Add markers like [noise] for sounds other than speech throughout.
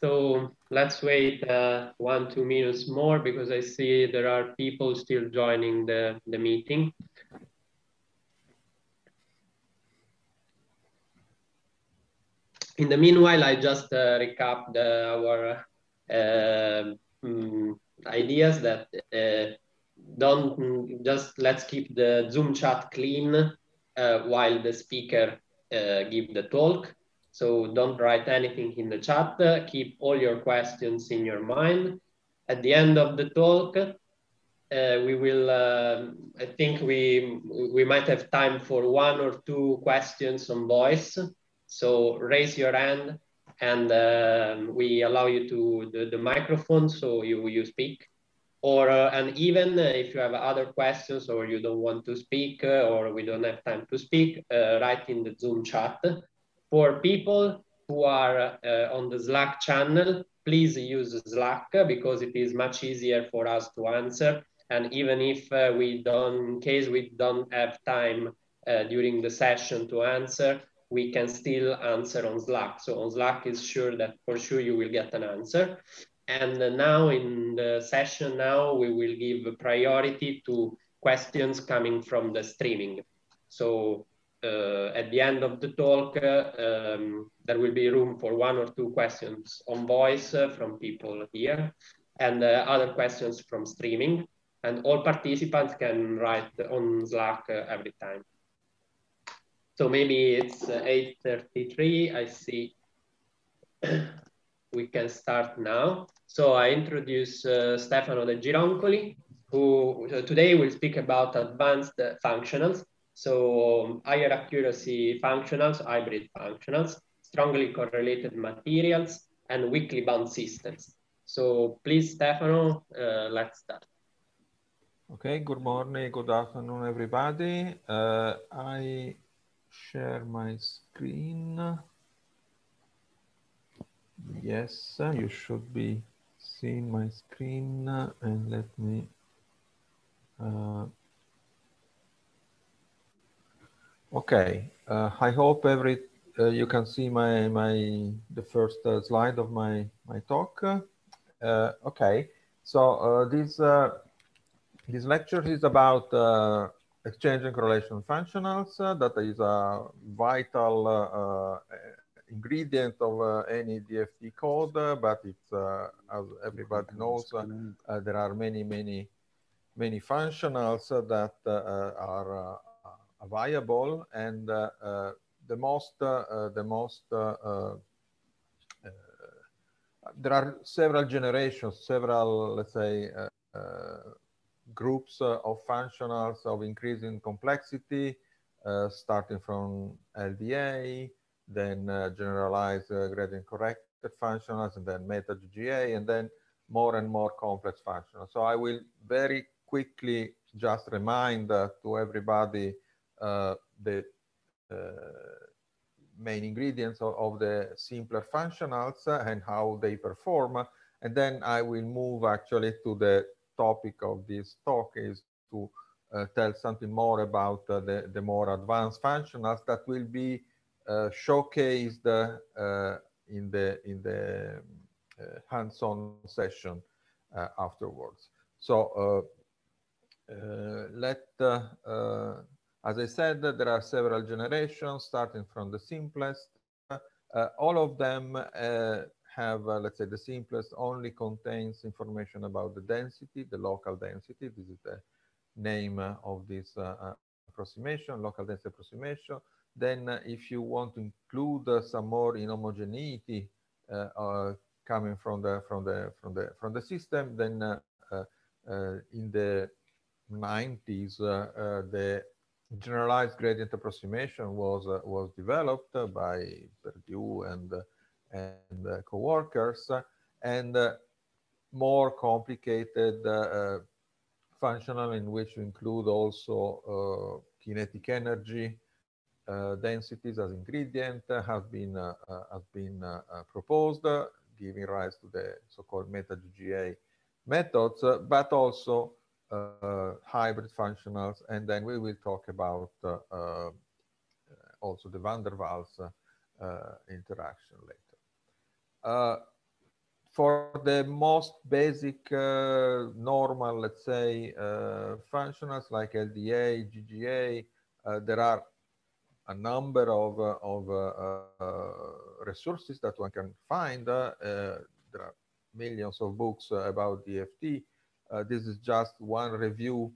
So let's wait uh, one, two minutes more because I see there are people still joining the, the meeting. In the meanwhile, I just uh, recap the, our uh, um, ideas that uh, don't just let's keep the Zoom chat clean uh, while the speaker uh, give the talk so don't write anything in the chat. Keep all your questions in your mind. At the end of the talk, uh, we will, uh, I think we, we might have time for one or two questions on voice. So raise your hand and um, we allow you to the, the microphone so you, you speak. Or, uh, and even uh, if you have other questions or you don't want to speak uh, or we don't have time to speak, uh, write in the Zoom chat for people who are uh, on the Slack channel, please use Slack because it is much easier for us to answer. And even if uh, we don't, in case we don't have time uh, during the session to answer, we can still answer on Slack. So on Slack is sure that for sure you will get an answer. And now in the session now, we will give priority to questions coming from the streaming. So uh, at the end of the talk, uh, um, there will be room for one or two questions on voice uh, from people here and other questions from streaming. And all participants can write on Slack every time. So maybe it's 8.33, I see [clears throat] we can start now. So I introduce uh, Stefano De Gironcoli, who today will speak about advanced functionals. So um, higher accuracy functionals, hybrid functionals, strongly correlated materials, and weakly bound systems. So please, Stefano, uh, let's start. Okay, good morning, good afternoon, everybody. Uh, I share my screen. Yes, you should be seeing my screen uh, and let me uh, Okay, uh, I hope every uh, you can see my my the first uh, slide of my my talk. Uh, okay, so uh, this uh, this lecture is about exchange and correlation functionals. that is a vital ingredient of any DFT code, but it's as everybody knows, there are many many many functionals that are viable and uh, uh, the most uh, the most there are several generations, several let's say groups of functionals of increasing complexity, starting from LDA, then uh, generalized uh, gradient corrected functionals, and then meta GGA, and then more and more complex functionals. So I will very quickly just remind uh, to everybody uh, the uh, main ingredients of, of the simpler functionals uh, and how they perform. And then I will move actually to the topic of this talk is to uh, tell something more about uh, the, the, more advanced functionals that will be uh, showcased in the, in the hands-on session afterwards. So let as I said, there are several generations starting from the simplest. Uh, all of them uh, have, uh, let's say, the simplest only contains information about the density, the local density. This is the name of this approximation, local density approximation. Then if you want to include some more inhomogeneity uh, coming from the, from, the, from, the, from the system, then uh, uh, in the 90s, the generalized gradient approximation was uh, was developed uh, by Perdue and and uh, coworkers, and uh, more complicated uh, uh, functional in which you include also kinetic energy densities as ingredient have been have been proposed, giving rise to the so-called meta GGA methods, but also uh, hybrid functionals, and then we will talk about uh, uh, also the van der Waals interaction later. for the most basic normal, let's say, functionals like LDA, GGA, there are a number of, uh, of uh, uh, resources that one can find. there are millions of books about DFT. Uh, this is just one review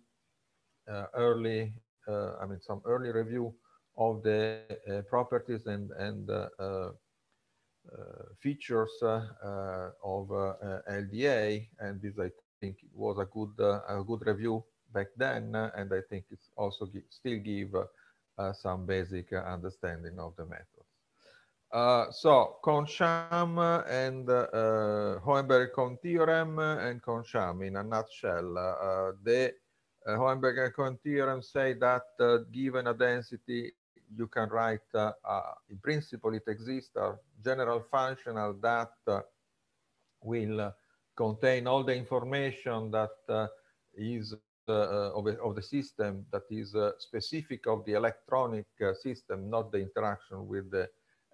uh, early, uh, I mean, some early review of the properties and, and features of LDA. And this, I think, was a good, a good review back then. And I think it's also give, still give some basic understanding of the method. Uh, so Consham and uh, Hohenberg-Kohn theorem and Consham in a nutshell. Uh, the uh, Hohenberg-Kohn theorem say that uh, given a density, you can write, uh, in principle, it exists a general functional that uh, will uh, contain all the information that is of, of, the system that is specific of the electronic system, not the interaction with the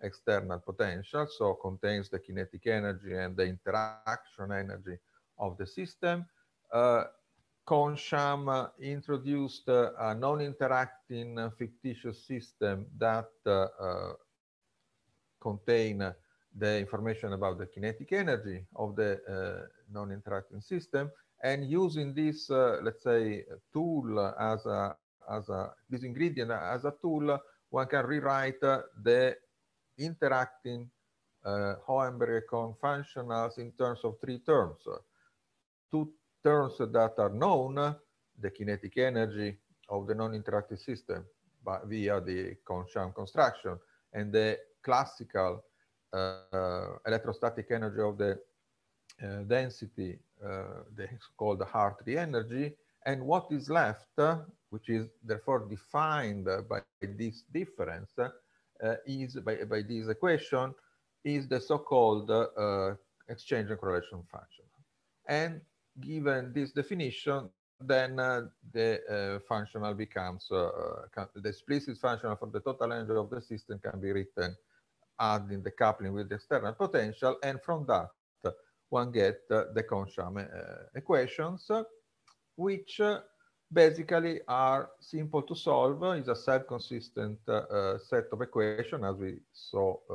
external potential, so contains the kinetic energy and the interaction energy of the system. Uh, Consham uh, introduced uh, a non-interacting uh, fictitious system that uh, contain the information about the kinetic energy of the non-interacting system and using this, let's say, tool as a, as a, this ingredient as a tool, one can rewrite the interacting uh, Hohenberg-Econ functionals in terms of three terms. Two terms that are known, the kinetic energy of the non-interactive system by, via the Kohn-Sham construction and the classical uh, electrostatic energy of the uh, density, uh, the called Hartree energy, and what is left, uh, which is therefore defined by this difference, uh, is by, by this equation is the so-called uh, exchange and correlation function. And given this definition, then uh, the uh, functional becomes uh, uh can, the explicit functional for the total energy of the system can be written adding the coupling with the external potential and from that one get the Consham equations which basically are simple to solve. It's a self-consistent uh, set of equations, as we saw uh,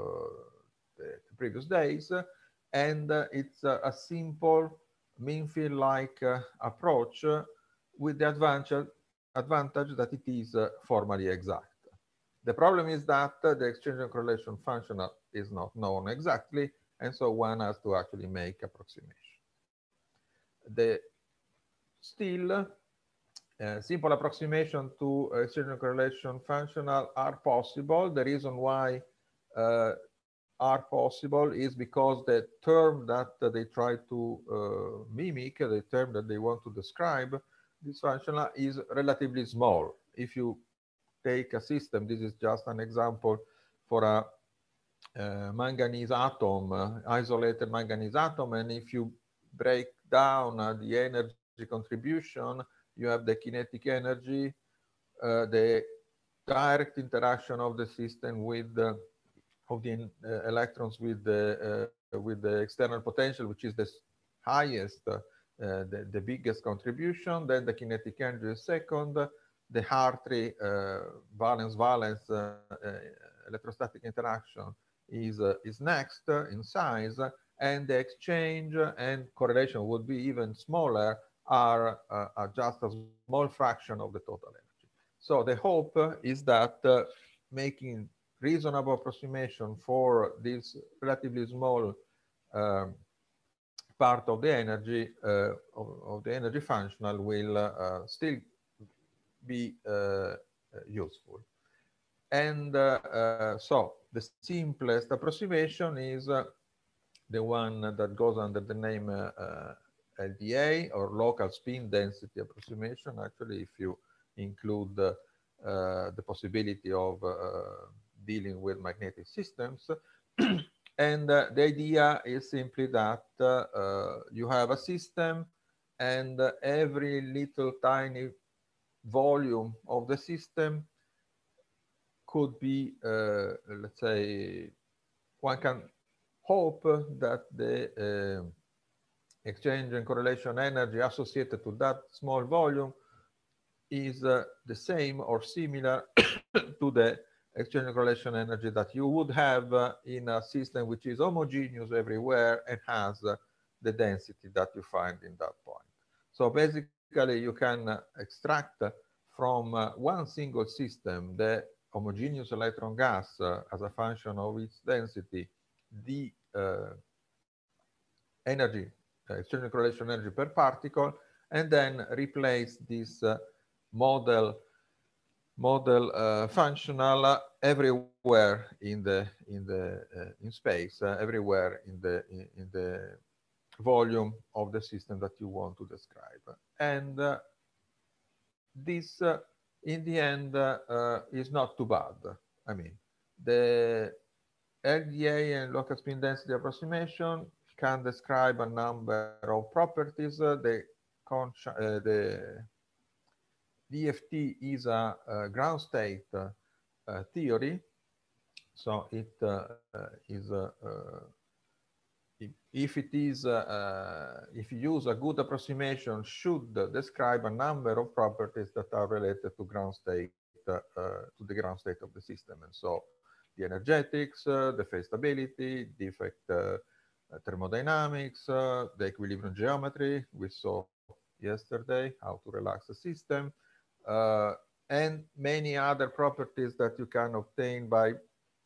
the, previous days, and uh, it's a, a simple mean field-like uh, approach with the advantage, advantage that it is uh, formally exact. The problem is that uh, the exchange and correlation function is not known exactly, and so one has to actually make approximation. The still Eh, simple approximation to a eh, certain correlation functional are possible. The reason why uh, are possible is because the term that they try to uh, mimic, the term that they want to describe, this functional is relatively small. If you take a system, this is just an example for a uh, manganese atom, uh, isolated manganese atom, and if you break down uh, the energy contribution, you have the kinetic energy, uh, the direct interaction of the system with the, of the uh, electrons with the uh, with the external potential, which is the highest, uh, the, the biggest contribution. Then the kinetic energy is second. The Hartree uh, valence valence uh, electrostatic interaction is is next in size, and the exchange and correlation would be even smaller are, uh, are just a small fraction of the total energy. So the hope is that uh, making reasonable approximation for this relatively small um, part of the energy uh, of, of, the energy functional will uh, still be uh, useful. And uh, uh, so the simplest approximation is uh, the one that goes under the name LDA or local spin density approximation. Actually, if you include uh, the possibility of uh, dealing with magnetic systems. [clears throat] and uh, the idea is simply that uh, you have a system and every little tiny volume of the system could be, let's say, one can hope that the exchange and correlation energy associated to that small volume is uh, the same or similar [coughs] to the exchange and correlation energy that you would have uh, in a system which is homogeneous everywhere and has uh, the density that you find in that point. So basically you can uh, extract from uh, one single system the homogeneous electron gas uh, as a function of its density, the energy uh, external correlation energy per particle, and then replace this uh, model model uh, functional uh, everywhere in the in the uh, in space uh, everywhere in the in, in, the volume of the system that you want to describe and this in the end is not too bad i mean the lda and local spin density approximation can describe a number of properties. Uh, the, uh, the DFT is a, a ground state uh, theory. So it is if it is uh, if you use a good approximation should describe a number of properties that are related to ground state uh, to the ground state of the system and so the energetics uh, the phase stability defect thermodynamics, uh, the equilibrium geometry. We saw yesterday how to relax a system, uh, and many other properties that you can obtain by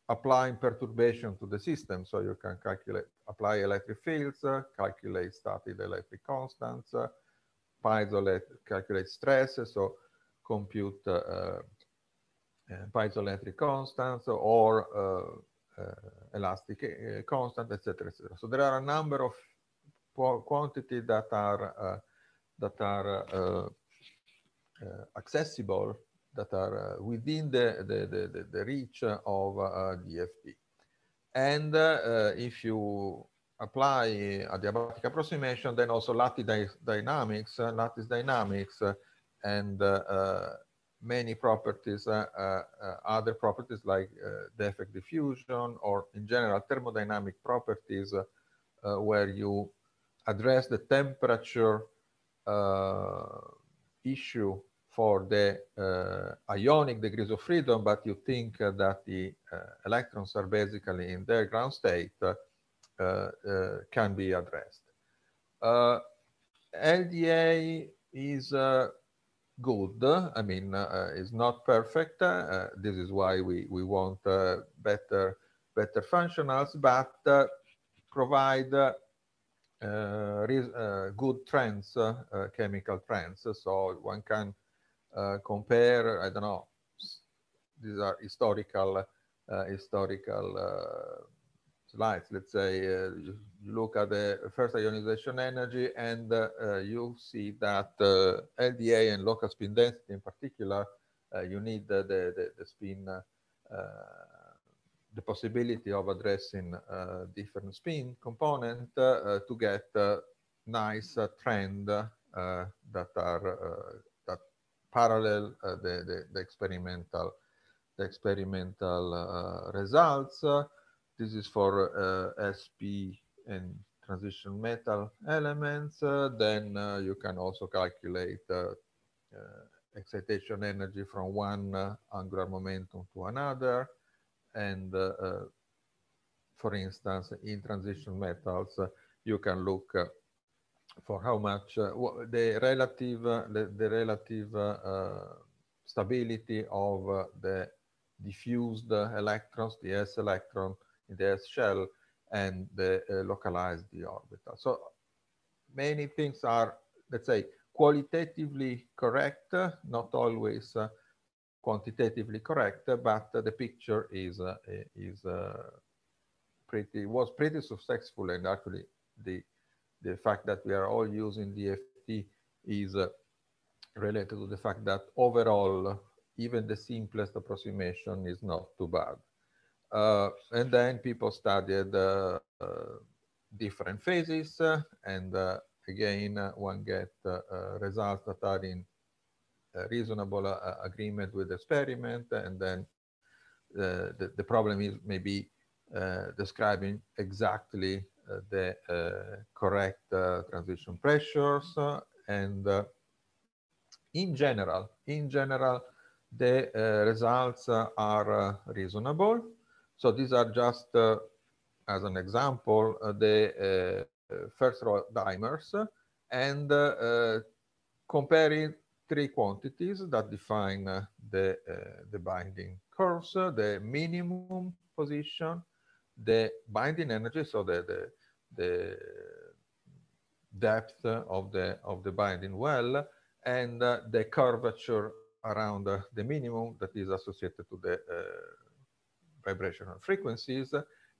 applying perturbation to the system. So you can calculate, apply electric fields, uh, calculate static electric constants, uh, piezoelectric, calculate stress, so compute uh, uh, piezoelectric constants or uh, Eh, elastic eh, constant, etc., etc. So there are a number of quantities that are eh, that are accessible that are within the, the, the, the reach of DFT. And if you apply adiabatic approximation, then also lattice dynamics, lattice dynamics, and many properties, uh, uh, other properties like uh, defect diffusion or in general thermodynamic properties uh, uh, where you address the temperature issue for the ionic degrees of freedom, but you think that the electrons are basically in their ground state can be addressed. LDA is uh, good. I mean, uh, it's not perfect. Uh, this is why we, we want uh, better, better functionals, but uh, provide uh, uh, good trends, chemical trends. So one can compare, I don't know, these are historical, historical slides, let's say, uh, you look at the first ionization energy and uh, you see that uh, LDA and local spin density in particular, you need the, the, the spin, the possibility of addressing different spin component to get nice trend that are parallel uh, the, the, the, experimental the experimental uh, results. Uh, this is for uh, sp and transition metal elements. Uh, then uh, you can also calculate excitation energy from one angular momentum to another. And for instance, in transition metals, you can look for how much uh, the relative uh, the, the, relative uh, stability of the diffused electrons, the s electron, in their shell and they uh, localize the orbital. So many things are, let's say, qualitatively correct, not always uh, quantitatively correct, but the picture is, uh, is pretty, was pretty successful and actually the, the fact that we are all using DFT is related to the fact that overall, even the simplest approximation is not too bad. Uh, and then people studied uh, uh, different phases uh, and uh, again uh, one get results that are in reasonable agreement with the experiment and then the, the problem is maybe describing exactly the correct transition pressures and in general in general the results are reasonable so these are just, uh, as an example, uh, the uh, first row dimers and comparing three quantities that define the, the binding curves, the minimum position, the binding energy, so the, the, the depth of the, of the binding well, and the curvature around the minimum that is associated to the vibrational frequencies.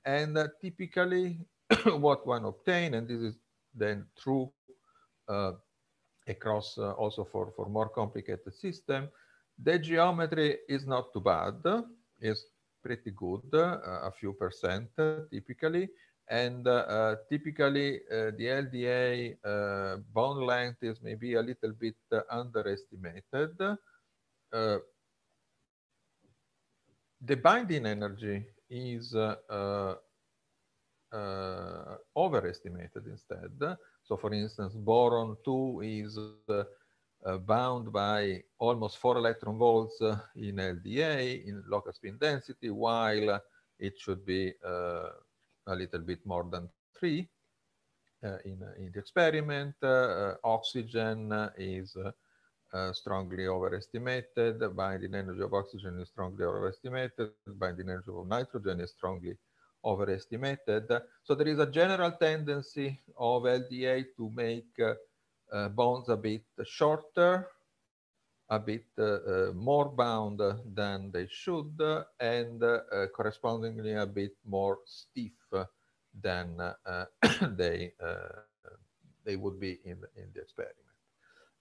And uh, typically [coughs] what one obtain, and this is then true uh, across uh, also for, for more complicated system, the geometry is not too bad. It's pretty good, a few percent typically. And typically the LDA bone length is maybe a little bit underestimated the binding energy is uh, uh, overestimated instead. So for instance, boron 2 is uh, uh bound by almost 4 electron volts uh, in LDA, in local spin density, while it should be a little bit more than 3 in, in, the experiment. oxygen is Eh, strongly overestimated, binding energy of oxygen is strongly overestimated, binding energy of nitrogen is strongly overestimated. So there is a general tendency of LDA to make uh, uh, bonds a bit shorter, a bit eh, more bound than they should, and correspondingly a bit more stiff than [coughs] they, they would be in, in the experiment.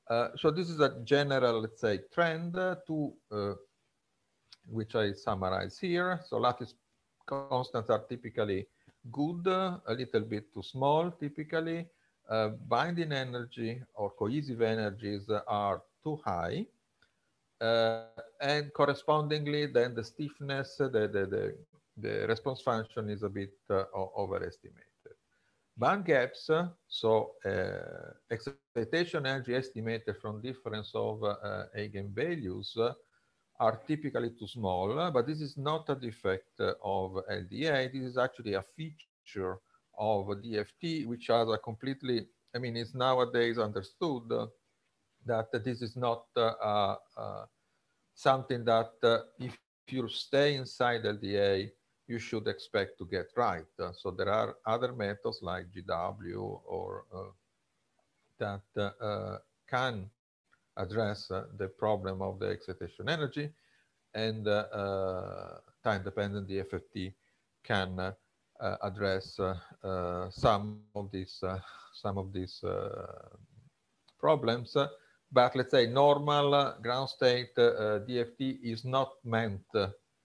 Uh, so this is a general, let's say, trend uh, to uh, which I summarize here. So lattice constants are typically good, a little bit too small typically. Uh, binding energy or cohesive energies are too high. Uh, and correspondingly, then the stiffness, the, the, the, the, response function is a bit overestimated. Band gaps, so eh, excitation energy estimated from difference of eh, eigenvalues are typically too small, but this is not a defect of LDA. This is actually a feature of DFT, which has a completely, I mean, it's nowadays understood that this is not uh, uh, something that uh, if you stay inside LDA, you should expect to get right. Uh, so there are other methods like GW or uh, that uh, uh can address uh, the problem of the excitation energy and uh, time-dependent DFFT can address some of these some of these problems. But let's say normal ground state DFT is not meant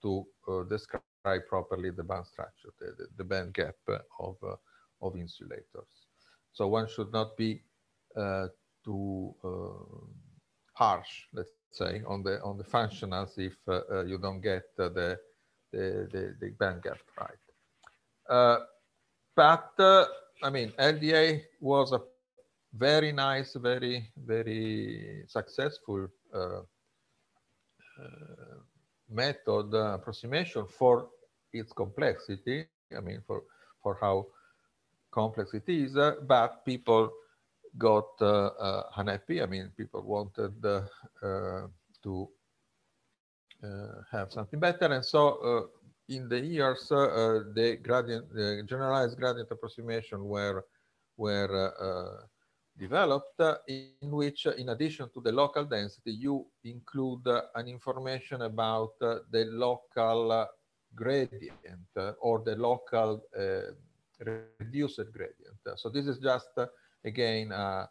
to describe describe properly the band structure, the, the, the band gap of, uh, of insulators. So one should not be uh, too uh, harsh, let's say, on the on the functionals if uh, uh, you don't get the, the, the, the, band gap right. Uh, but, I mean, LDA was a very nice, very, very successful method uh, approximation for its complexity, I mean, for, for how complex it is, uh, but people got uh, uh, unhappy. I mean, people wanted uh, uh, to have something better. And so in the years, the gradient, the generalized gradient approximation were, were developed in which, in addition to the local density, you include an information about the local gradient uh, or the local uh, reduced gradient. So this is just, again, a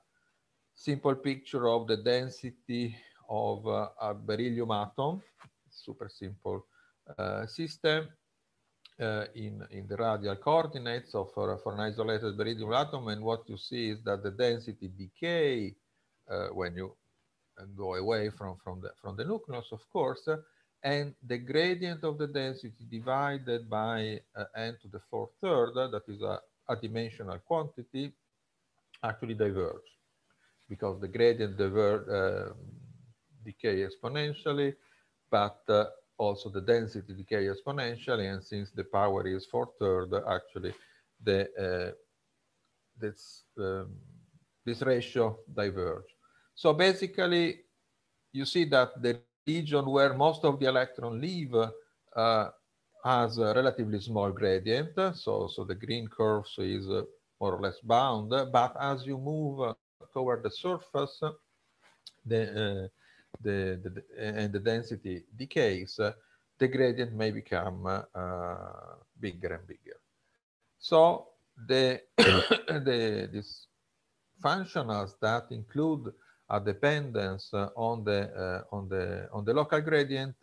simple picture of the density of uh, a beryllium atom, super simple system, uh, in, in the radial coordinates of, for an isolated beryllium atom. And what you see is that the density decay uh, when you go away from, from, the, from the nucleus, of course, and the gradient of the density divided by uh, n to the fourth third, that is a, a dimensional quantity, actually diverge because the gradient diverge, uh, decay exponentially, but uh, also the density decay exponentially, and since the power is four-third, actually, the, uh, this, um, this ratio diverge. So basically, you see that the region where most of the electron leave uh, has a relatively small gradient. So, so the green curve is uh, more or less bound. But as you move toward the surface, the uh, the, the and the density decays, the gradient may become uh, bigger and bigger. So the, [coughs] the these functionals that include a dependence on the uh, on the on the local gradient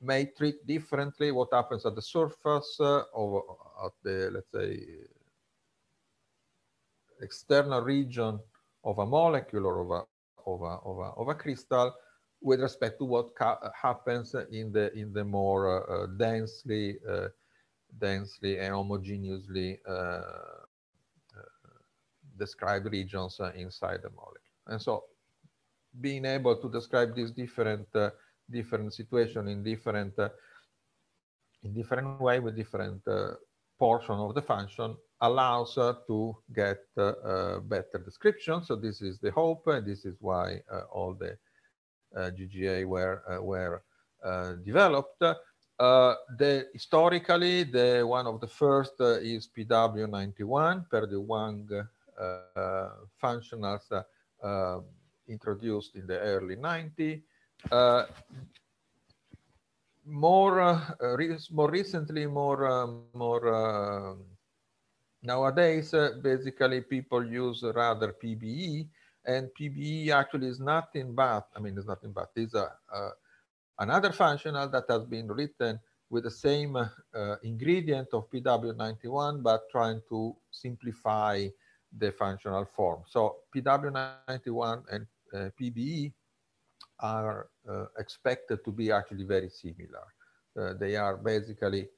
may treat differently what happens at the surface of at the let's say external region of a molecule or of a, of a crystal with respect to what happens in the, in the more uh, uh, densely, uh, densely and homogeneously described regions inside the molecule. And so being able to describe these different uh, different situation in different uh, in different way with different uh, portion of the function allows to get uh, better description. So this is the hope. This is why uh, all the uh, GGA were, were developed. the, historically, the one of the first is PW91, per the Wang functionals introduced in the early 90s. Uh, more uh, re more recently, more uh, more Nowadays, uh, basically, people use rather PBE, and PBE actually is nothing but, I mean, it's nothing but, is a, uh, another functional that has been written with the same uh, uh ingredient of PW91, but trying to simplify the functional form. So PW91 and uh, PBE are uh, expected to be actually very similar. Uh, they are basically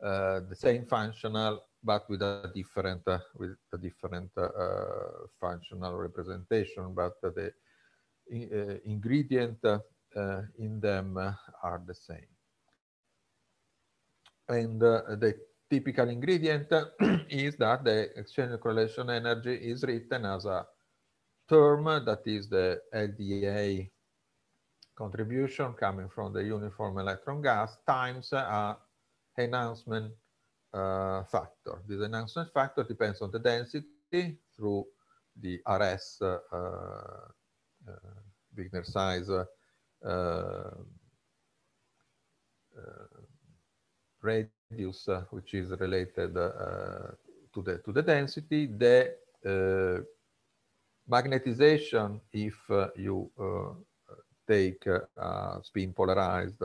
the same functional but with a different uh, with a different uh, functional representation. But the uh, uh, ingredient uh, in them are the same. And the typical ingredient [clears throat] is that the exchange correlation energy is written as a term that is the LDA contribution coming from the uniform electron gas times a enhancement uh, factor. This enhancement factor depends on the density through the RS uh, eh, uh, eh, Wigner size radius, which is related to the to the density. The magnetization, if you take spin polarized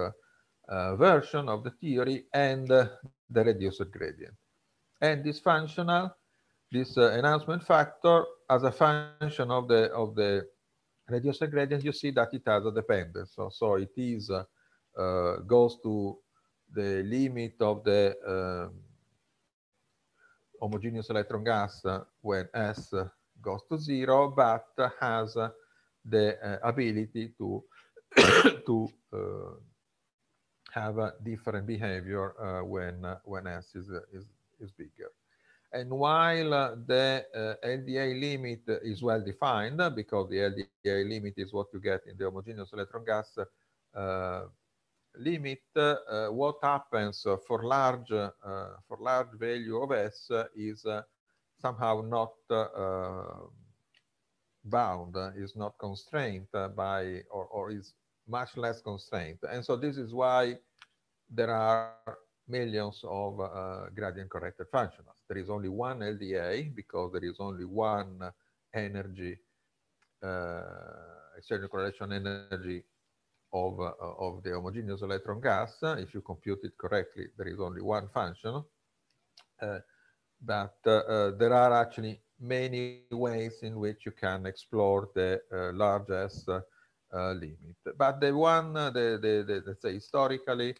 uh, version of the theory and the reduced gradient. And this functional, this uh, enhancement factor as a function of the, of the reduced gradient, you see that it has a dependence. So, so it is uh, uh goes to the limit of the um, homogeneous electron gas when S goes to zero, but has the uh, ability to [coughs] to have a different behavior uh, when uh, when S is, uh, is, is bigger. And while uh, the uh, LDA limit is well defined, because the LDA limit is what you get in the homogeneous electron gas uh, limit, uh, what happens for large for large value of S is somehow not bound, is not constrained by or, or is much less constraint. And so this is why there are millions of uh, gradient corrected functionals. There is only one LDA because there is only one energy, uh, external correlation energy of, uh, of the homogeneous electron gas. If you compute it correctly, there is only one function. Uh, but uh, uh, there are actually many ways in which you can explore the uh, largest uh, limit. But the one, uh, the, the, the, let's say historically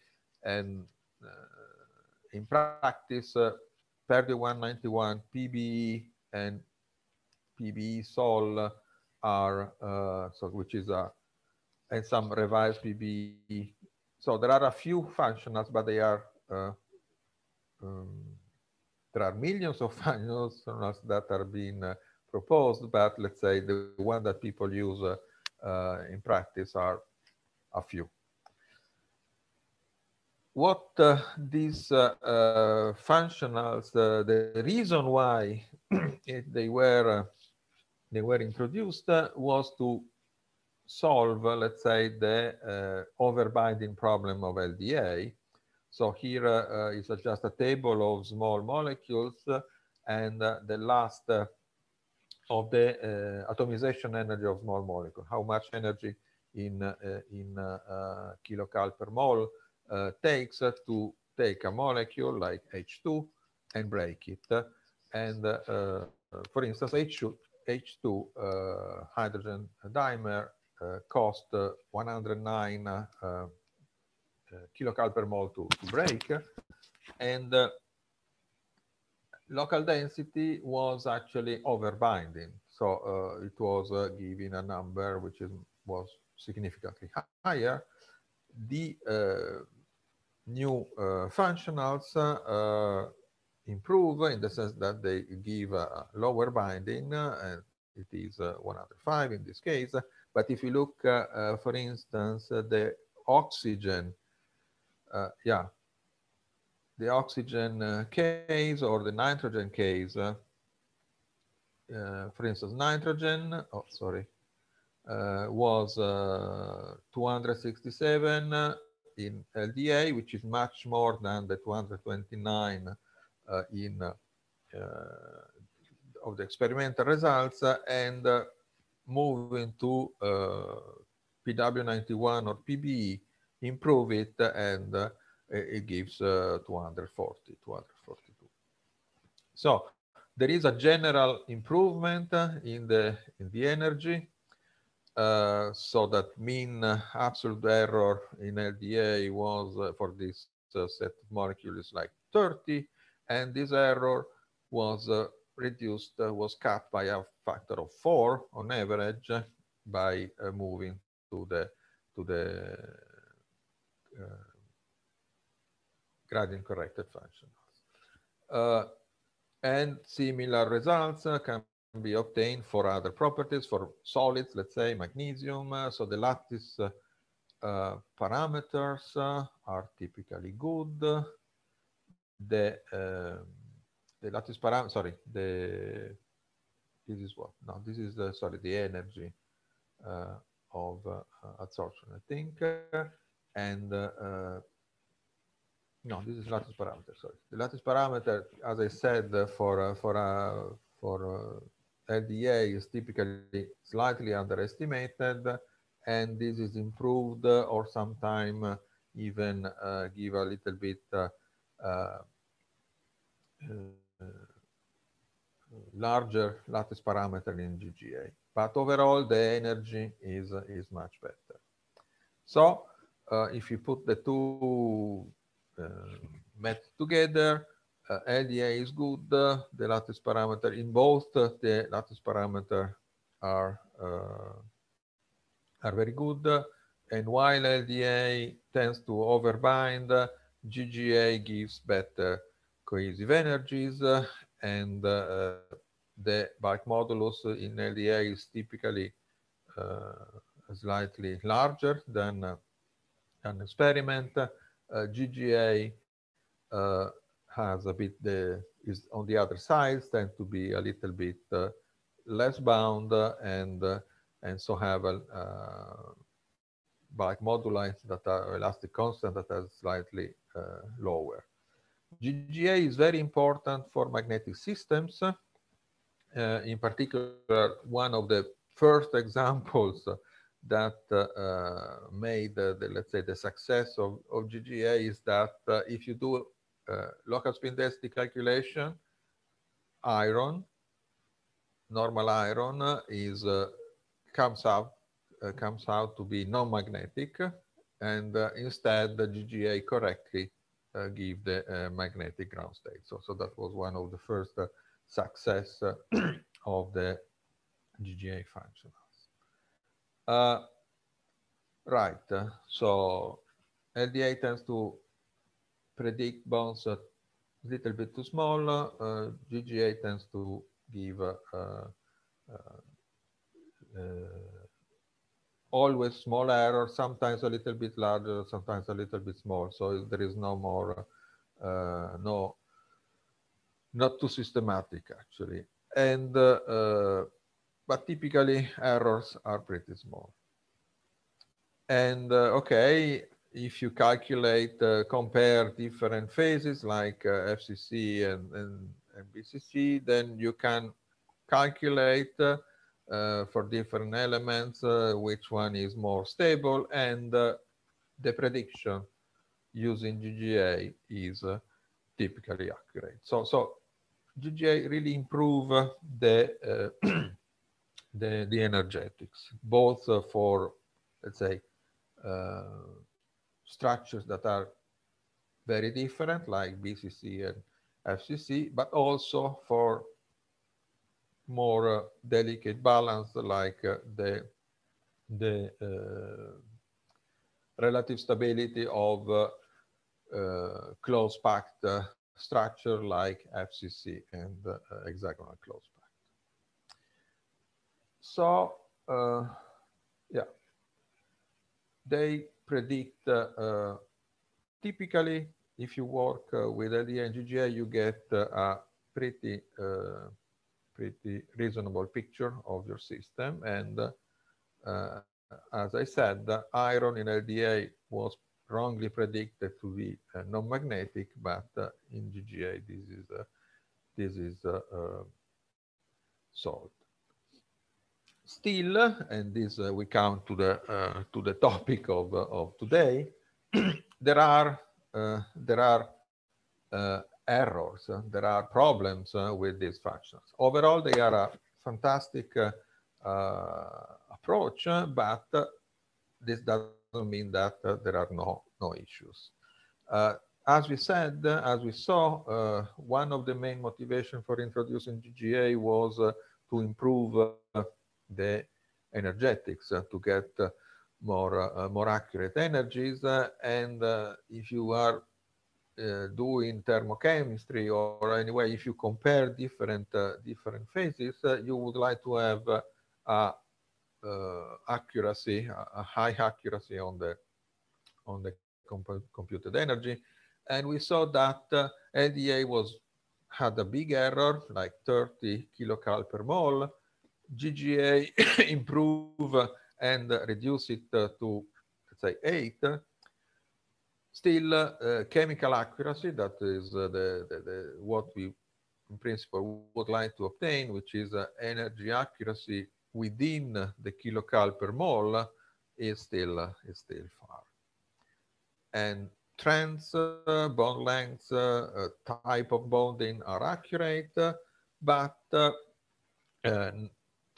and uh, in practice, 3191 PBE and PBE Sol are, so which is a, and some revised PBE. So there are a few functionals, but they are um, there are millions of [laughs] functionals that are being uh, proposed, but let's say the one that people use uh, uh, in practice are a few. What uh, these uh, uh functionals, the reason why [clears throat] they were uh, they were introduced uh, was to solve, let's say, the overbinding problem of LDA. So here is just a table of small molecules, and the last of the uh, atomization energy of small molecule, how much energy in, uh, in uh, kilocal per mole takes to take a molecule like H2 and break it. And for instance, H2, H2 uh, hydrogen dimer uh, cost uh, 109 kilocal per mole to, to break. And local density was actually overbinding. So uh, it was uh, giving a number which is, was significantly higher. The uh, new uh, functionals uh, uh, improve in the sense that they give a lower binding. it is 105 in this case. But if you look, for instance, the oxygen, yeah, the oxygen uh, case or the nitrogen case. Uh, uh, for instance, nitrogen, oh, sorry, was 267 in LDA, which is much more than the 229 uh, in uh, of the experimental results, uh, and moving to PW91 or PBE, improve it, and it gives uh, 240, 242. So there is a general improvement uh, in the, in the energy. Uh, so that mean uh, absolute error in LDA was uh, for this uh, set of molecules like 30, and this error was reduced, was cut by a factor of four on average by moving to the, to the gradient corrected function. Uh, and similar results uh, can be obtained for other properties, for solids, let's say magnesium. Uh, so the lattice uh, parameters are typically good. The, um, the lattice parameter, sorry, the, this is what? No, this is, the, sorry, the energy of absorption, I think. and no, this is lattice parameter, sorry. The lattice parameter, as I said, uh, for, uh, for, uh, for LDA is typically slightly underestimated, and this is improved or sometimes even uh, give a little bit uh, uh, larger lattice parameter in GGA. But overall, the energy is, is much better. So if you put the two uh, met together. Uh, LDA is good. the lattice parameter in both uh, the lattice parameter are are very good. And while LDA tends to overbind, GGA gives better cohesive energies uh, and uh, the bulk modulus in LDA is typically uh, slightly larger than an experiment uh, GGA uh, has a bit the is on the other side tend to be a little bit uh, less bound and and so have a like moduli that are elastic constant that are slightly lower. GGA is very important for magnetic systems. Uh, in particular, one of the first [laughs] examples that uh, made the, the, let's say the success of, of GGA is that uh, if you do uh, local spin density calculation, iron, normal iron uh, is uh, comes out uh, comes out to be non-magnetic, and instead the GGA correctly give the magnetic ground state. So, so that was one of the first success [clears throat] of the GGA functional. Uh, right, so LDA tends to predict bonds a little bit too small. Uh, GGA tends to give uh, uh, uh, always small error, sometimes a little bit larger, sometimes a little bit small. So there is no more, uh, no, not too systematic actually. And uh, uh, but typically errors are pretty small. And uh, okay, if you calculate, uh, compare different phases like uh, FCC and, and, and, BCC, then you can calculate uh, uh, for different elements uh, which one is more stable and the prediction using GGA is typically accurate. So, so GGA really improve the [clears throat] the, the energetics, both uh, for, let's say, uh, structures that are very different, like BCC and FCC, but also for more uh, delicate balance, like uh, the, the uh, relative stability of uh, close packed structure like FCC and hexagonal close so, uh, eh, yeah, they predict uh, typically if you work eh, with LDA and GGA, you get a pretty, pretty reasonable picture of your system. And as I said, iron in LDA was wrongly predicted to be uh, non-magnetic, but uh, in GGA this is uh, this is solved still, and this uh, we come to the uh, to the topic of uh, of today, [clears throat] there are uh, there are uh, errors, there are problems with these functions. Overall, they are a fantastic approach, but this doesn't mean that there are no no issues. as we said, as we saw, one of the main motivation for introducing GGA was to improve uh, the energetics to get more, uh, more accurate energies. and uh, if you are uh, doing thermochemistry or anyway, if you compare different, different phases, you would like to have a uh, accuracy, a, high accuracy on the on the comp computed energy, and we saw that uh, was had a big error, like 30 kilocal per mole, GGA [coughs] improve and reduce it uh, to, let's say, eight, still uh, chemical accuracy, that is uh, the, the, the, what we, in principle, would like to obtain, which is uh, energy accuracy within the kilocal per mole, is still, uh, is still far. And trends, uh, bond lengths, type of bonding are accurate, but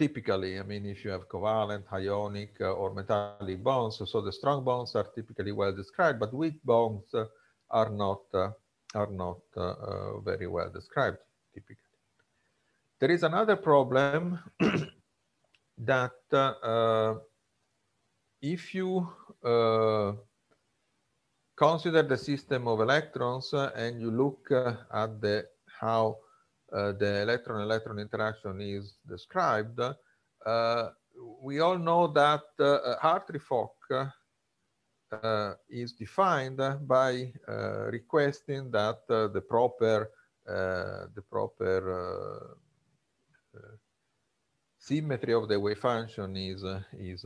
typically, I mean, if you have covalent, ionic, uh, or metallic bonds, so the strong bonds are typically well described, but weak bonds uh, are not, uh, are not uh, uh, very well described, typically. There is another problem [clears throat] that uh, if you consider the system of electrons and you look at the how uh, the electron-electron interaction is described, uh, we all know that uh, Hartree-Fock uh, uh, is defined by uh, requesting that the proper the proper symmetry of the wave function is is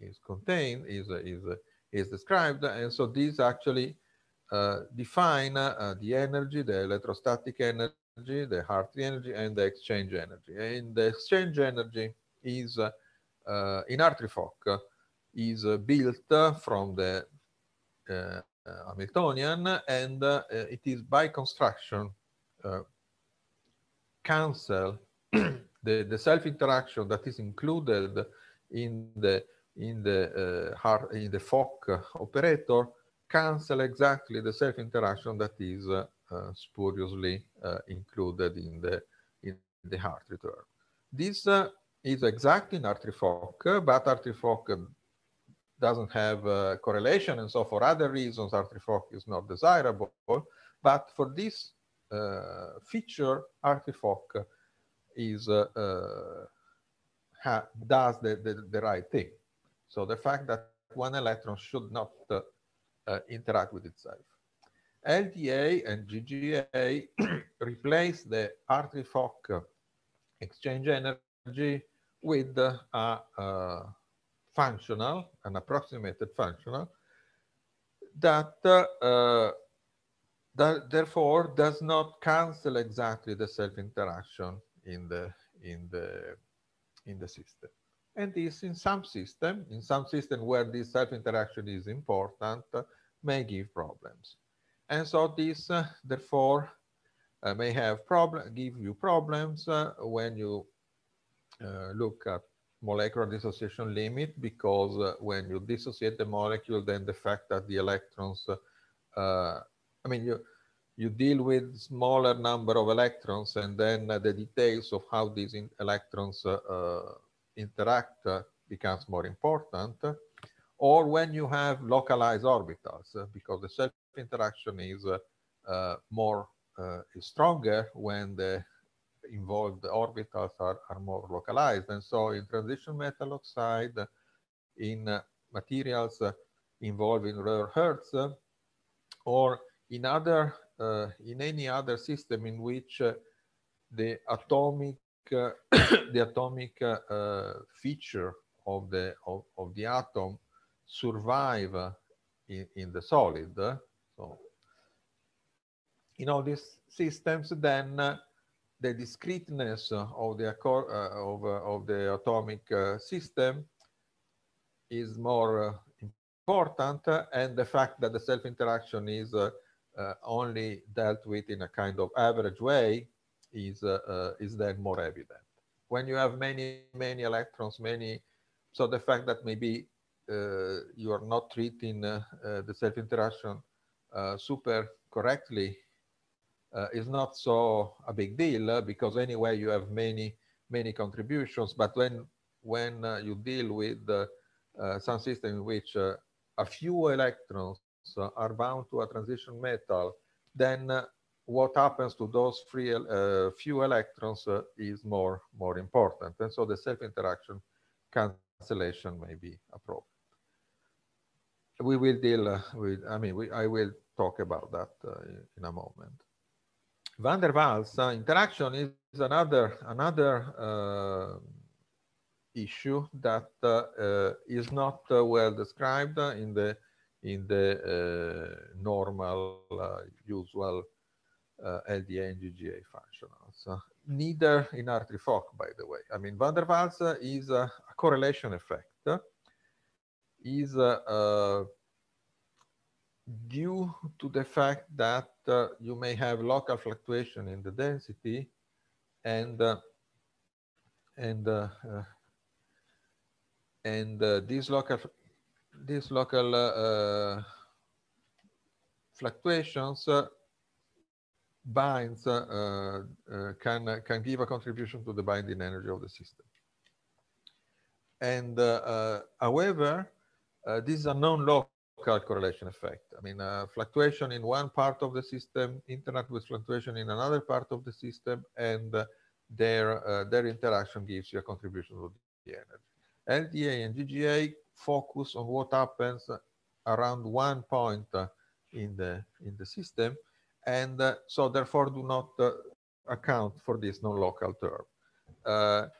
is contained is is is described, and so these actually define the energy, the electrostatic energy energy, the Hartree energy, and the exchange energy. And the exchange energy is uh, in Hartree-Fock is built from the uh, Hamiltonian, and uh, it is by construction uh, cancel [clears throat] the, the self-interaction that is included in the in the uh, in the Fock operator cancel exactly the self-interaction that is uh, uh, spuriously uh, included in the, in the heart return. This uh, is exactly in Artifoc, but Artifoc doesn't have a correlation. And so for other reasons, Artifoc is not desirable. But for this uh, feature, Artifoc is, uh, uh, does the, the, the, right thing. So the fact that one electron should not interact with itself. LDA and GGA [clears throat] replace the rt exchange energy with a, a functional, an approximated functional, that, uh, that therefore does not cancel exactly the self-interaction in the, in, the, in the system. And this in some system, in some system where this self-interaction is important, may give problems. And so this, uh, therefore, uh, may have problem, give you problems uh, when you look at molecular dissociation limit because uh, when you dissociate the molecule, then the fact that the electrons, uh, I mean, you, you deal with smaller number of electrons and then the details of how these in electrons interact becomes more important. Or when you have localized orbitals, because the cell interaction is uh, more uh, is stronger when the involved orbitals are, are more localized. And so in transition metal oxide, in materials uh, involving rare earths, or in other uh, in any other system in which uh, the atomic uh, [coughs] the atomic feature of the of, of the atom survive in, in the solid so in all these systems, then uh, the discreteness of the, uh, of, uh, of the atomic uh, system is more important and the fact that the self-interaction is only dealt with in a kind of average way is, is then more evident. When you have many, many electrons, many, so the fact that maybe uh, you are not treating uh, uh, the self-interaction uh, super correctly uh, is not so a big deal uh, because anyway you have many many contributions. But when when you deal with some system in which a few electrons are bound to a transition metal, then what happens to those free, uh, few electrons uh, is more, more important. And so the self-interaction cancellation may be a problem. We will deal uh, with, I mean, we, I will talk about that uh, in a moment. Van der Waals uh, interaction is another, another uh, issue that is not well described in the in the uh, normal, uh, usual uh, LDA and GGA functionals. neither in R3FOC, by the way. I mean, van der Waals is a, correlation effect, is a, due to the fact that uh, you may have local fluctuation in the density and uh, and uh, uh and uh, these local these local uh, fluctuations binds can can give a contribution to the binding energy of the system and however this is a non-local local correlation effect. I mean, uh, fluctuation in one part of the system, interact with fluctuation in another part of the system, and uh, their, uh, their interaction gives you a contribution to the energy. LDA and GGA focus on what happens around one point uh, in, the, in the system, and uh, so therefore do not uh, account for this non-local term.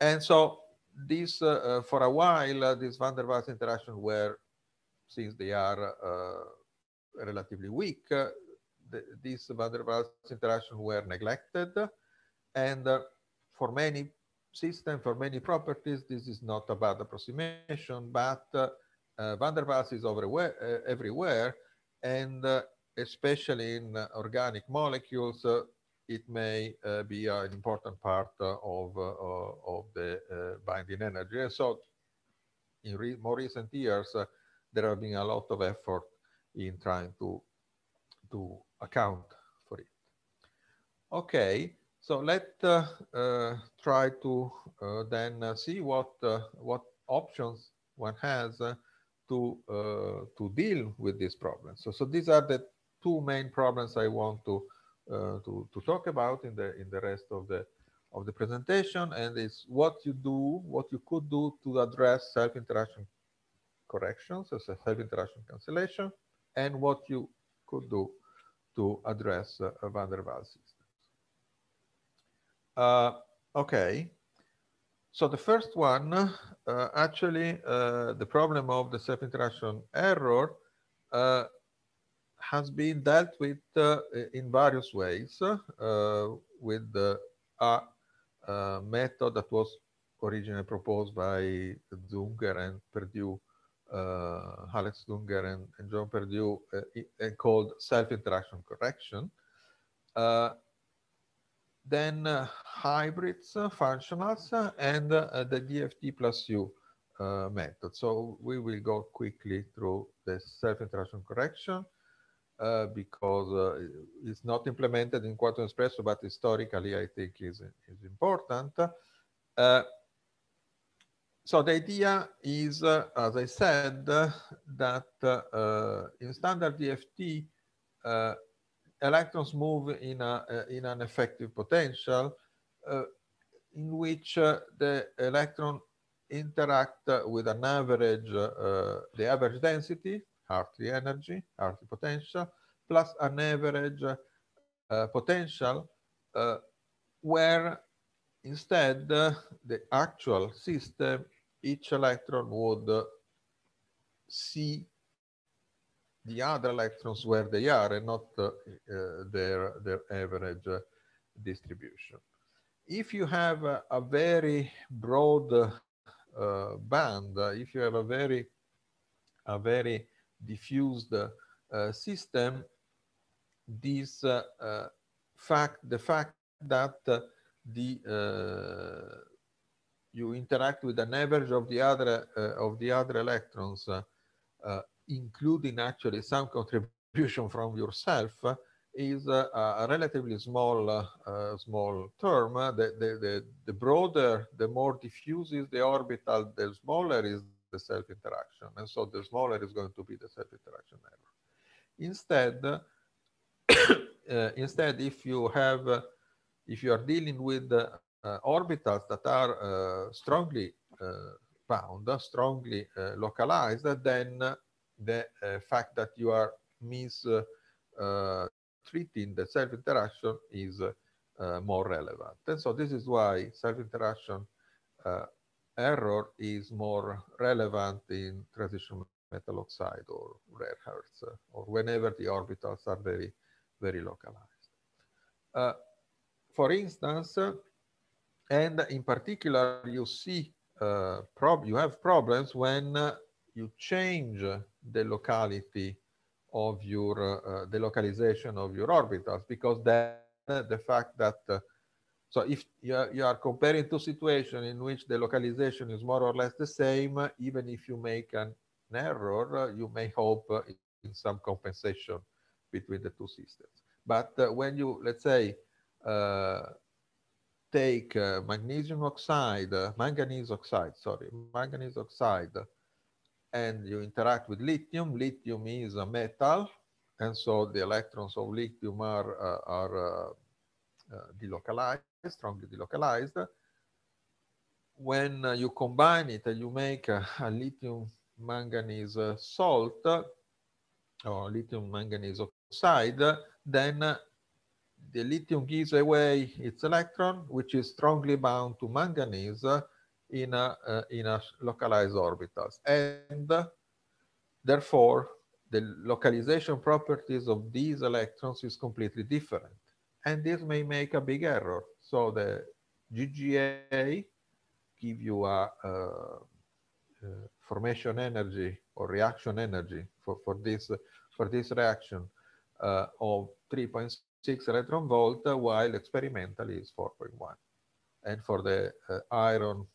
and so this, for a while, these van der Waals interaction were since they are uh, relatively weak, uh, the, these van der Waals interactions were neglected. And uh, for many systems, for many properties, this is not a bad approximation, but van der Waals is everywhere, everywhere and especially in organic molecules, it may uh, be uh, an important part uh, of, of the binding energy. And so in re more recent years, there have been a lot of effort in trying to, to account for it. Okay, so let's uh, uh, try to uh, then uh, see what, uh, what options one has to, to deal with these problems. So, so these are the two main problems I want to, to, to talk about in the, in the rest of the, of the presentation and it's what you do, what you could do to address self-interaction corrections as a self interaction cancellation, and what you could do to address uh, van der Waals systems. Uh, okay. So the first one, uh, actually, uh, the problem of the self-interaction error uh, has been dealt with uh, in various ways uh, with the method that was originally proposed by Zunger and Perdue uh, Alex Dunger and, and John Perdue uh, uh, called self-interaction correction. then hybrids, functionals, and the DFT plus U method. So we will go quickly through the self-interaction correction. Uh, because uh, it's not implemented in Quantum Espresso, but historically I think is, is important. Uh, so the idea is, uh, as I said, uh, that uh, in standard DFT, uh, electrons move in, a, uh, in an effective potential uh, in which the electron interact with an average, the average density, Hartley energy, Hartley potential, plus an average potential where instead the actual system each electron would see the other electrons where they are and not uh, their, their average uh, distribution. If you have a, a very broad uh, band, uh, if you have a very, a very diffused uh, system, this uh, fact, the fact that the you interact with an average of the other uh, of the other electrons, uh, uh, including actually some contribution from yourself, is uh, a relatively small uh, uh, small term. The, the, the, the, broader, the more diffuse is the orbital, the smaller is the self interaction, and so the smaller is going to be the self interaction error. Instead, [coughs] instead, if you have if you are dealing with Eh, orbitals that are eh, strongly eh, bound, strongly localized, then the fact that you are mis-treating the self-interaction is more relevant. And so this is why self-interaction error is more relevant in transition metal oxide or rare earths, uh, or whenever the orbitals are very, very localized. Uh, for instance, and in particular, you see uh, you have problems when uh, you change the locality of your uh, uh the localization of your orbitals because then uh, the fact that uh, so if you are, you are comparing two situations in which the localization is more or less the same, even if you make an, an error, you may hope in some compensation between the two systems. But when you, let's say, take uh, magnesium oxide, uh, manganese oxide, sorry, manganese oxide, and you interact with lithium, lithium is a metal, and so the electrons of lithium are, uh, are uh, uh, delocalized, strongly delocalized. When uh, you combine it and you make a lithium manganese salt, or lithium manganese oxide, then the lithium gives away its electron, which is strongly bound to manganese in a, uh, in a localized orbitals. And uh, therefore, the localization properties of these electrons is completely different. And this may make a big error. So the GGA give you a, a formation energy or reaction energy for, for this for this reaction uh, of 3.6 6 electron volt, while experimental is 4.1. And for the uh, iron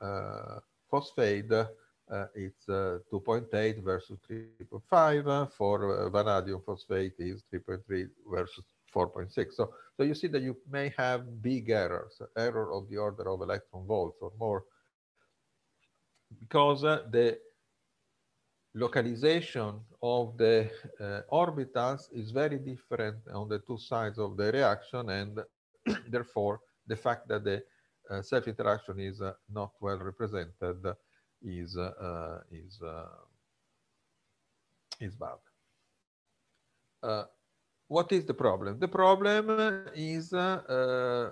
uh, phosphate, uh, it's uh, 2.8 versus 3.5. for uh, vanadium phosphate is 3.3 versus 4.6. So, so you see that you may have big errors, error of the order of electron volts or more, because the localization of the uh, orbitals is very different on the two sides of the reaction and [coughs] therefore the fact that the uh, self-interaction is uh, not well represented is, uh, uh, is, uh, is bad. what is the problem? The problem is that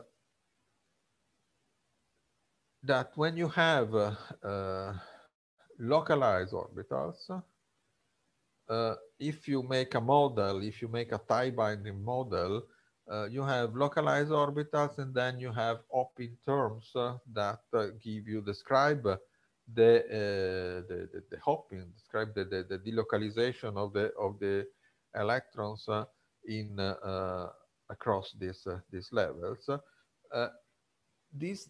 when you have localized orbitals, uh, if you make a model, if you make a tie binding model, uh, you have localized orbitals and then you have open terms uh, that uh, give you describe the, uh, the, the, the, hopping, describe the, the, the, delocalization of the, of the electrons uh, in, across this, these levels. this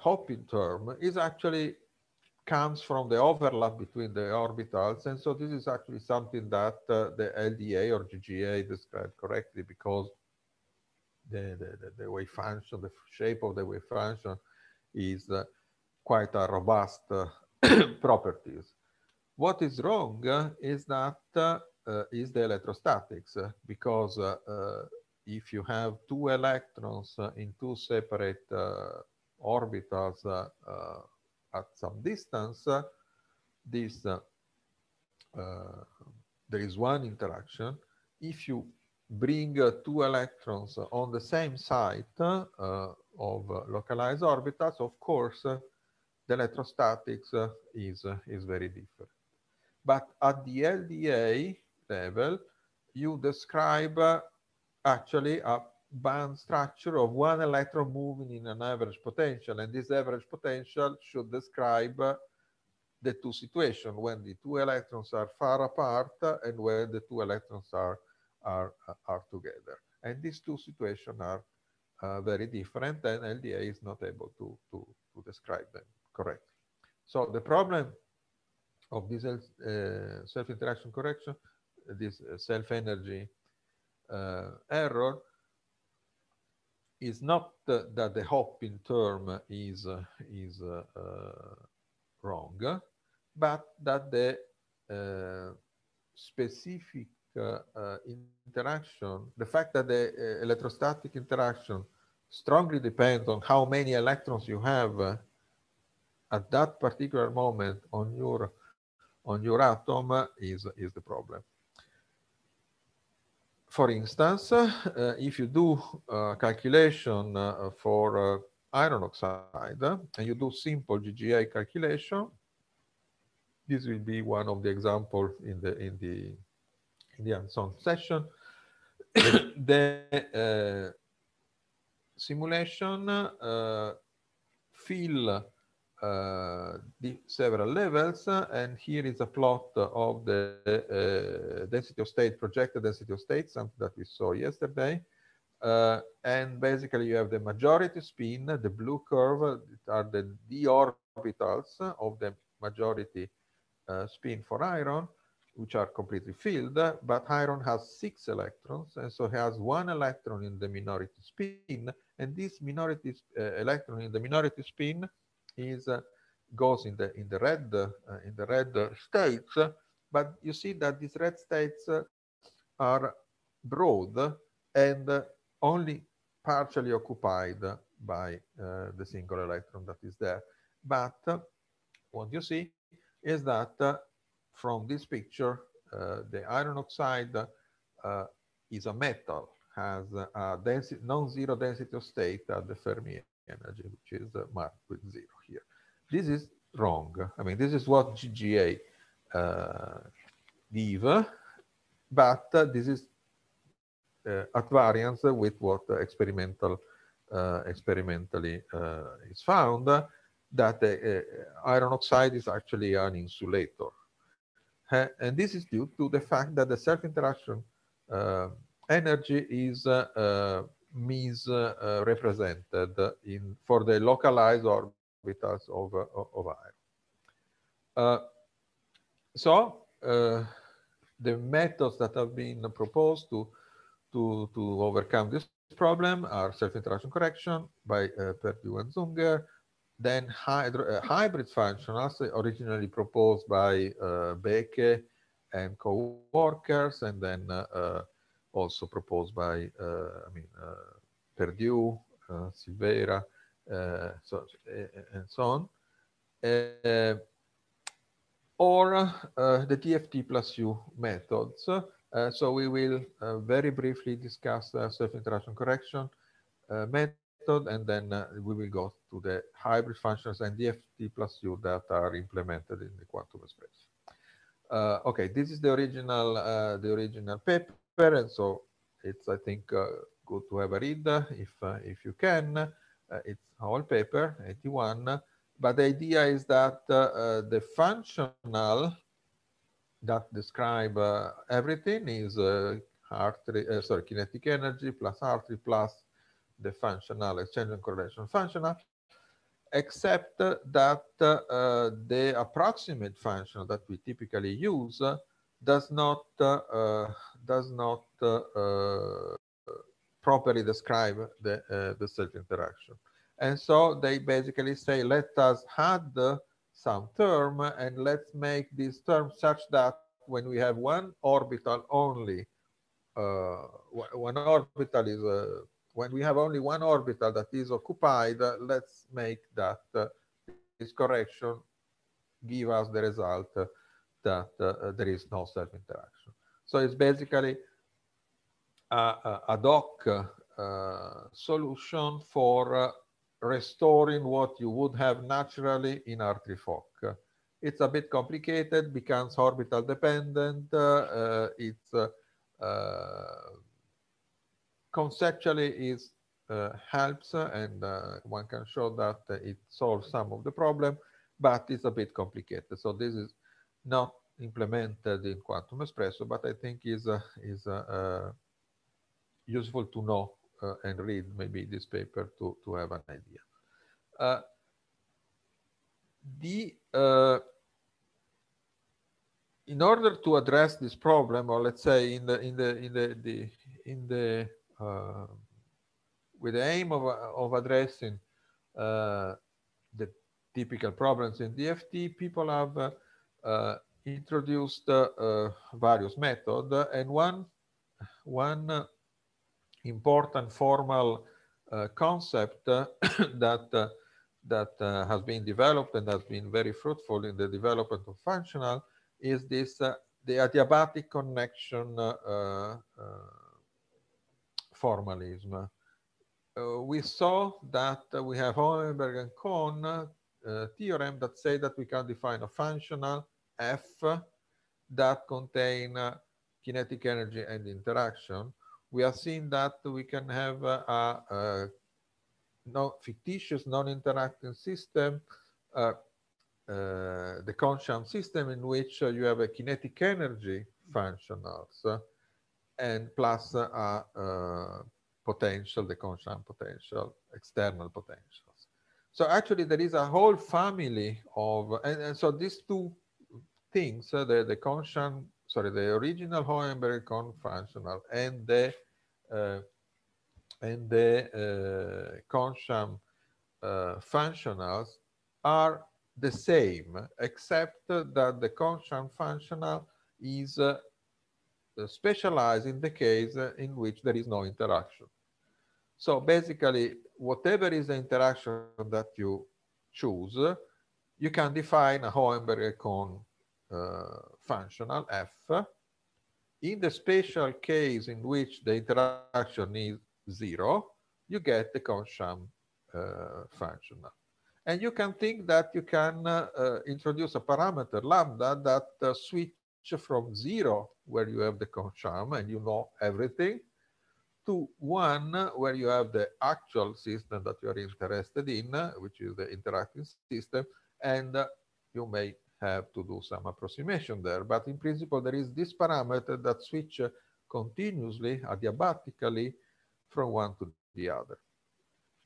hopping term is actually comes from the overlap between the orbitals. And so this is actually something that uh, the LDA or GGA described correctly because the, the, the, wave function, the shape of the wave function is uh, quite a robust uh, [clears throat] properties. What is wrong uh, is that uh, uh, is the electrostatics because if you have two electrons in two separate orbitals at some distance, this uh, there is one interaction. If you bring uh, two electrons on the same site uh, of localized orbitals, of course, the electrostatics is, is very different. But at the LDA level, you describe actually a band structure of one electron moving in an average potential. And this average potential should describe the two situations when the two electrons are far apart and when the two electrons are, are, are together. And these two situations are uh, very different and LDA is not able to, to, to describe them correctly. So the problem of this uh, self-interaction correction, this uh, self-energy uh, error it's not that, the hopping term is, is uh, wrong, but that the uh, specific uh, uh, interaction, the fact that the uh, electrostatic interaction strongly depends on how many electrons you have uh, at that particular moment on your on your atom is is the problem for instance, uh, if you do uh, calculation uh, for iron oxide and you do simple GGA calculation, this will be one of the examples in the in the in the hands session. [coughs] the uh, simulation uh, fill uh, several levels. and here is a plot of the uh, density of state, projected density of state, something that we saw yesterday. Uh, and basically you have the majority spin, the blue curve are the d orbitals of the majority spin for iron, which are completely filled, but iron has six electrons, and so has one electron in the minority spin, and this minority uh, electron in the minority spin is uh, goes in the in the red uh, in the red uh, states, but you see that these red states are broad and only partially occupied by the single electron that is there. But what you see is that from this picture, the iron oxide is a metal, has a non-zero density of state at the Fermi energy, which is marked with zero. This is wrong. I mean, this is what GGA uh, give, but uh, this is uh, at variance with what experimental uh, experimentally uh, is found that uh, iron oxide is actually an insulator. and this is due to the fact that the self-interaction energy is misrepresented in for the localized or with us over, over IRM. Uh, so uh, the methods that have been proposed to, to, to overcome this problem are self-interaction correction by uh, Perdue and Zunger, then hydro, uh, hybrid functionals originally proposed by uh, Beke and co-workers, and then uh, uh also proposed by, I mean, Perdue, Silveira, uh, so uh, and so on. Uh, or the DFT plus U methods. so we will very briefly discuss the self-interaction correction method, and then we will go to the hybrid functions and DFT plus U that are implemented in the quantum space. Uh, okay, this is the original uh, the original paper, and so it's I think uh, good to have a read if if you can. Uh, it's whole paper, 81. But the idea is that uh, uh, the functional that describe everything is sorry, kinetic energy plus R3 plus the functional exchange and correlation functional, except that uh, the approximate function that we typically use does not uh, does not uh, properly describe the, uh, the search interaction. And so they basically say, let us add some term and let's make this term such that when we have one orbital only, uh, one orbital is, uh, when we have only one orbital that is occupied, let's make that uh, this correction give us the result that uh, there is no self-interaction. So it's basically ad hoc uh, solution for uh, restoring what you would have naturally in RTFOC. It's a bit complicated, becomes orbital dependent. Uh, uh it's uh, uh, conceptually it helps and one can show that it solves some of the problem, but it's a bit complicated. So this is not implemented in Quantum Espresso, but I think is, is useful to know uh, and read maybe this paper to, to have an idea. Uh, the, uh, in order to address this problem, or let's say in the, in the, in the, the in the, uh, with the aim of, of addressing uh, the typical problems in DFT, people have uh, introduced various methods and one, one important formal uh, concept uh, [coughs] that uh, that uh, has been developed and has been very fruitful in the development of functional is this the adiabatic connection formalism. we saw that we have Hohenberg and Kohn theorem that say that we can define a functional f that contain kinetic energy and interaction we are seeing that we can have a, a, no fictitious non-interacting system, uh, uh, the conscious system in which uh, you have a kinetic energy functionals and plus a potential, the conscious potential, external potentials. So actually there is a whole family of, and, and so these two things, uh, the, the sorry, the original Hohenberg con functional and the uh, and the uh, Consham uh, functionals are the same, except that the Consham functional is specialized in the case in which there is no interaction. So basically, whatever is the interaction that you choose, you can define a Hohenberg-Kohn uh, functional f in the special case in which the interaction is zero, you get the Consham uh, functional. And you can think that you can uh, uh, introduce a parameter lambda that uh, switch from zero, where you have the Consham and you know everything, to one, where you have the actual system that you are interested in, uh, which is the interacting system, and uh, you may have to do some approximation there. But in principle, there is this parameter that switch continuously adiabatically from one to the other.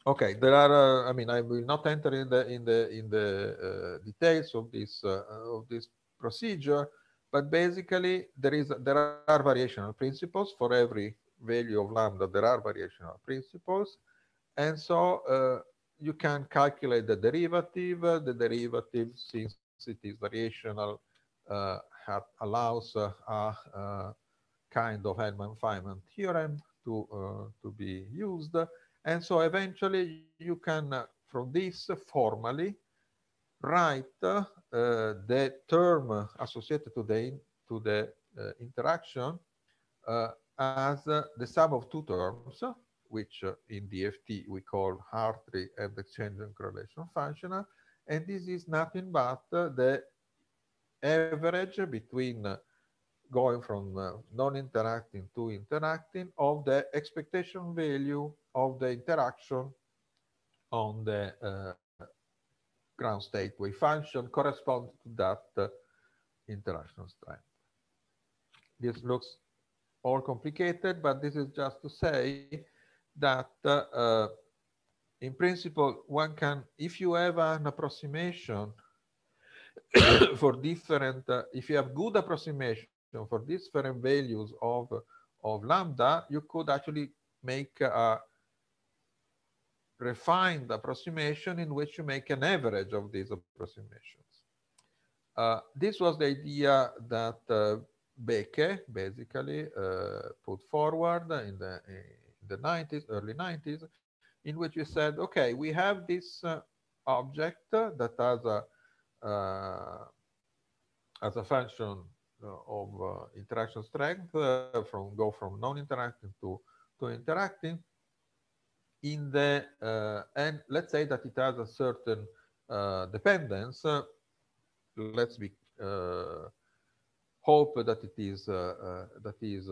Okay, there are. Uh, I mean, I will not enter in the in the in the uh, details of this uh, of this procedure, but basically there is there are variational principles for every value of lambda. There are variational principles, and so uh, you can calculate the derivative. Uh, the derivative, since cities, variational uh, allows uh, a uh, kind of Hellman-Feynman theorem to, uh, to be used. And so eventually you can, uh, from this formally, write the term associated to the, to the interaction as the sum of two terms, which in DFT we call Hartree and exchange and correlation functional, and this is nothing but the average between uh, going from uh, non-interacting to interacting of the expectation value of the interaction on the uh, ground state wave function corresponds to that uh, interaction strength. This looks all complicated, but this is just to say that uh, uh in principle, one can, if you have an approximation [coughs] for different, uh, if you have good approximation for different values of, of lambda, you could actually make a refined approximation in which you make an average of these approximations. Uh, this was the idea that uh, Beke basically uh, put forward in the, in the 90s, early 90s, in which we said, okay, we have this uh, object that has a, uh, as a function uh, of uh, interaction strength uh, from go from non-interacting to, to interacting in the, and let's say that it has a certain dependence. let's be hope that it is, that is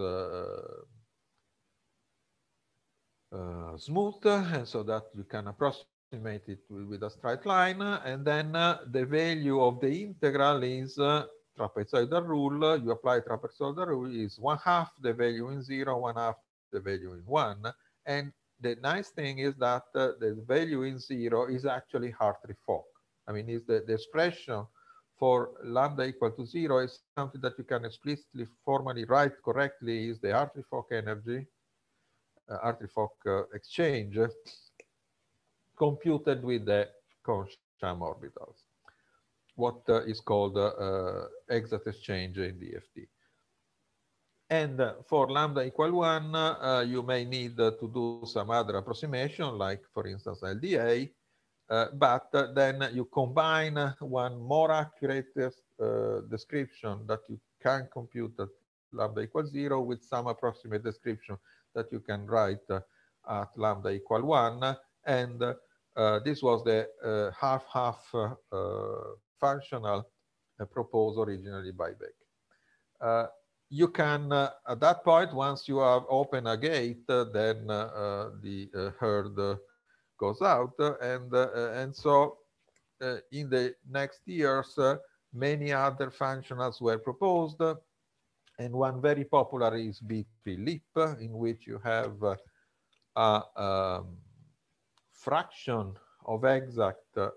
uh, smooth, and so that you can approximate it with a straight line. And then uh, the value of the integral is uh, trapezoidal rule. You apply trapezoidal rule is one half the value in zero, one half the value in one. And the nice thing is that uh, the value in zero is actually Hartree-Fock. I mean, is the, the expression for lambda equal to zero is something that you can explicitly formally write correctly is the Hartree-Fock energy Eh, Artifoc eh, exchange computed with the Consham orbitals, what eh, is called exact exchange in DFT. And for lambda equal one, uh, you may need uh, to do some other approximation, like for instance LDA, uh, but then you combine one more accurate description that you can compute at lambda equals zero with some approximate description that you can write uh, at lambda equal one. And uh, this was the half-half uh, functional proposed originally by Beck you can, uh, at that point, once you have open a gate, uh, then uh, the herd goes out. and, and so in the next years, many other functionals were proposed. And one very popular is 3 Philip, in which you have uh, a, um, fraction of exact uh,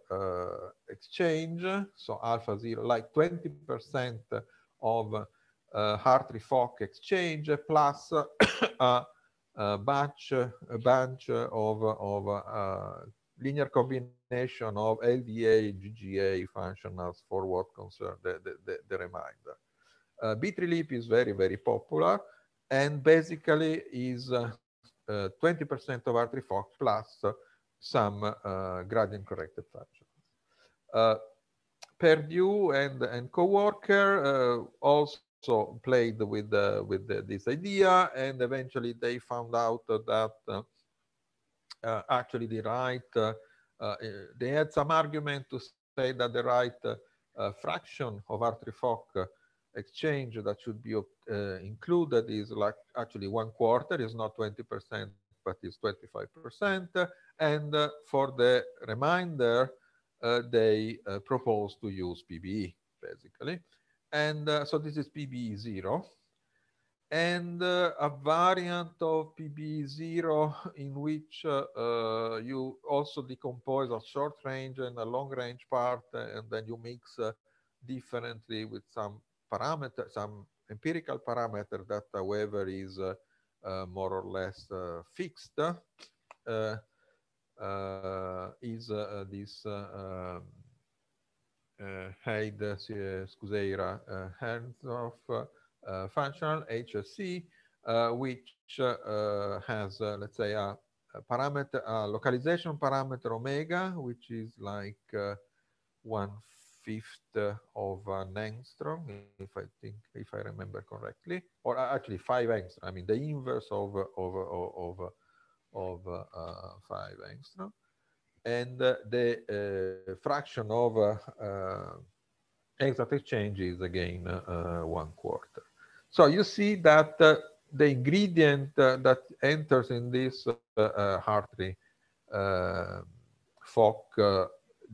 exchange, so alpha zero, like 20% of uh, Hartree-Fock exchange plus uh, [coughs] a, a, bunch, a bunch of, of uh, linear combination of LDA, GGA functionals for what concerns the, the, the, the reminder uh, Bitrelip is very, very popular and basically is 20% uh, uh of r plus some uh, gradient corrected functions. Uh, Perdue and, and co-worker also played with, with the, this idea and eventually they found out that actually the right uh, they had some argument to say that the right uh, uh, fraction of r exchange that should be uh, included is like actually one quarter is not 20% but is 25% and uh, for the remainder uh, they propose to use PBE basically and so this is PBE zero and uh, a variant of PBE 0 in which uh, uh, you also decompose a short range and a long range part, and then you mix differently with some parameter, some empirical parameter that however is uh, more or less uh, fixed uh, is this um, uh, Haid Scuseira uh, of uh, functional HSC, uh, which has, let's say, a, a parameter, a localization parameter omega, which is like one fifth of an uh, angstrom, if I think, if I remember correctly, or uh, actually five angstrom. I mean, the inverse of of of of, of uh, five angstrom, and uh, the uh, fraction of uh, exact exchange is again one quarter. So you see that the ingredient that enters in this Hartree Fock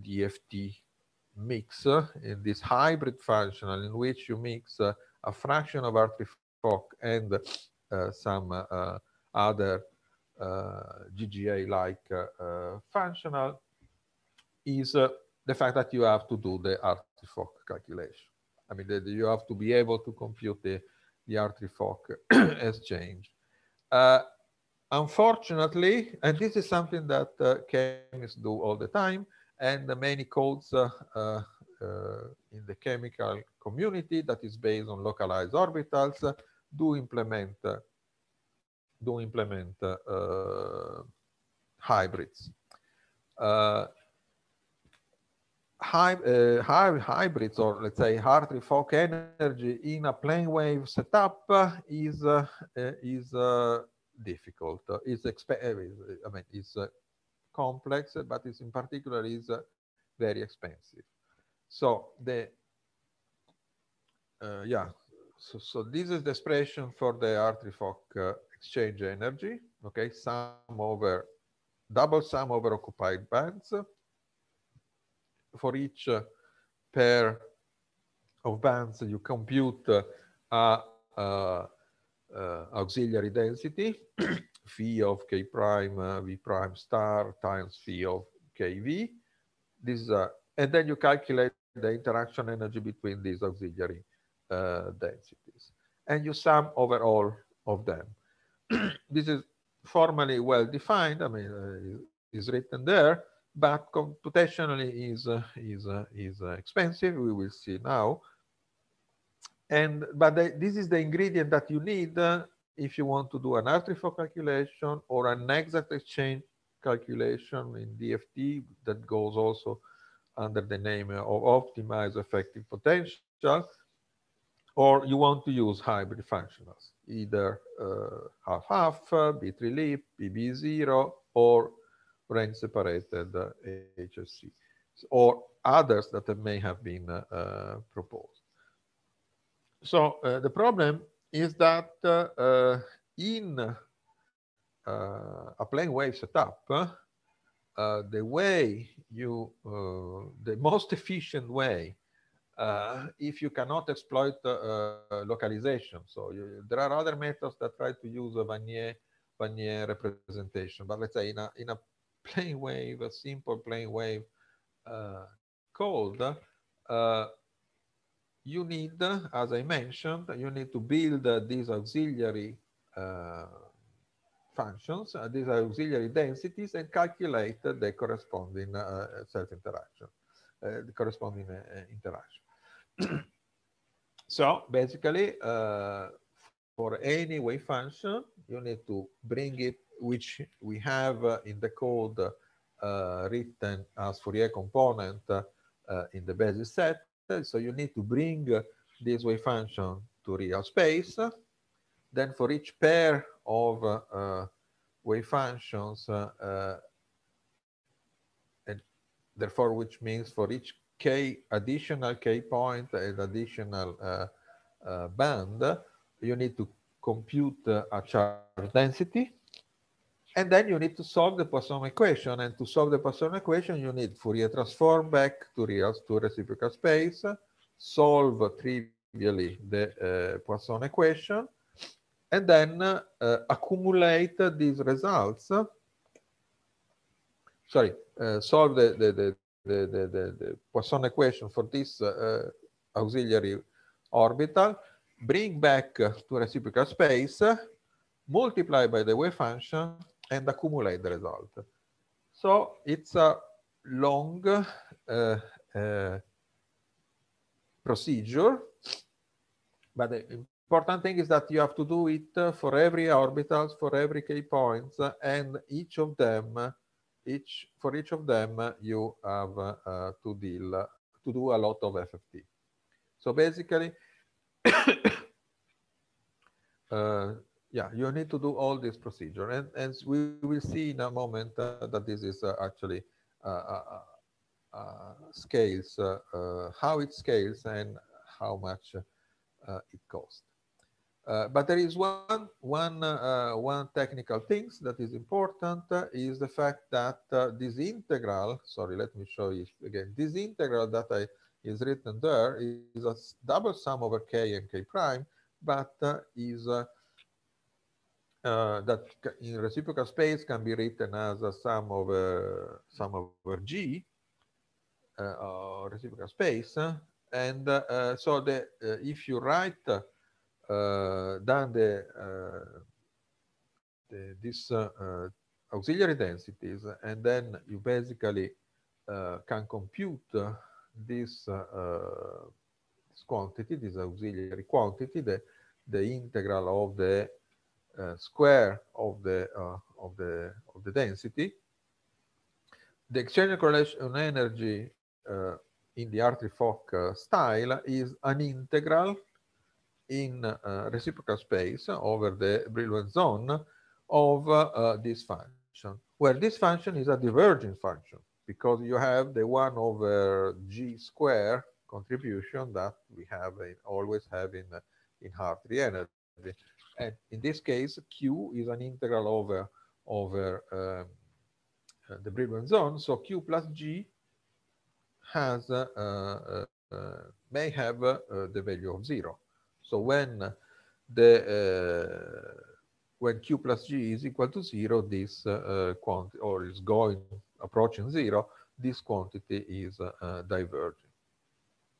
DFT mix uh, in this hybrid functional in which you mix uh, a fraction of rt and uh, some other GGA-like functional is the fact that you have to do the rt calculation. I mean, that you have to be able to compute the, the rt exchange. [clears throat] Uh, unfortunately, and this is something that uh, chemists do all the time, and many codes uh, uh, in the chemical community that is based on localized orbitals uh, do implement do implement hybrids. Hi, uh, hybrids or let's say Hartree Fock energy in a plane wave setup uh, is uh, is difficult. Is I mean, is complex, but it's in particular is uh, very expensive. So the uh, yeah, so, so this is the expression for the Hartree-Fock uh, exchange energy. Okay, sum over double sum over occupied bands for each uh, pair of bands you compute uh, uh, auxiliary density [clears throat] phi of k prime uh, v prime star times phi of kv. This is and then you calculate the interaction energy between these auxiliary uh, densities. And you sum over all of them. [clears throat] this is formally well defined. I mean, uh, is written there, but computationally is uh, is uh, is uh, expensive. We will see now. And but the, this is the ingredient that you need uh, if you want to do an artifact calculation or an exact exchange calculation in DFT that goes also under the name of optimized effective potential, or you want to use hybrid functionals, either uh, half-half, B3 leap, BB0, or range separated uh, or others that may have been uh, uh proposed. So uh, the problem is that uh, uh, in uh, a plane wave setup, the way you, the most efficient way uh, if you cannot exploit uh, localization. So you, there are other methods that try to use a Vanier, Vanier representation, but let's say in a, in a plane wave, a simple plane wave uh, code, you need, as I mentioned, you need to build uh, these auxiliary uh, functions, uh, these auxiliary densities, and calculate the corresponding uh, self-interaction, uh, the corresponding interaction. [clears throat] so basically, for any wave function, you need to bring it, which we have in the code written as Fourier component in the basis set, so you need to bring this wave function to real space. Then for each pair of uh, wave functions, uh, uh and therefore, which means for each k additional k point and additional uh, uh band, you need to compute uh, a charge density and then you need to solve the Poisson equation. And to solve the Poisson equation, you need Fourier transform back to real to reciprocal space, solve trivially the uh, Poisson equation, and then uh, accumulate these results. Sorry, uh, solve the, the, the, the, the, the, Poisson equation for this uh, auxiliary orbital, bring back to reciprocal space, multiply by the wave function, and accumulate the result. So it's a long uh, uh, procedure, but the important thing is that you have to do it for every orbitals, for every k points, and each of them, each for each of them, you have uh, to deal to do a lot of FFT. So basically, [coughs] uh, yeah, you need to do all this procedure. And, and we will see in a moment uh, that this is uh, actually uh, uh, scales, how it scales and how much it costs. Uh, but there is one, one, uh, one technical things that is important uh, is the fact that this integral, sorry, let me show you again, this integral that I, is written there is a double sum over k and k prime, but is uh, that in reciprocal space can be written as a sum over sum over G uh, or reciprocal space. And uh, so the uh, if you write uh, down the, uh, the this auxiliary densities, and then you basically can compute this this quantity, this auxiliary quantity, the the integral of the uh, square of the uh, of the of the density. The exchange correlation energy uh, in the Artifoc style is an integral in uh, reciprocal space over the Brillouin zone of uh, uh, this function, where this function is a divergent function because you have the 1 over g square contribution that we have in, always have in, in Hartree energy and in this case, Q is an integral over over um, uh, the Brillouin zone. So Q plus G has uh, uh, may have the value of zero. So when the when Q plus G is equal to zero, this quantity or is going approaching zero, this quantity is divergent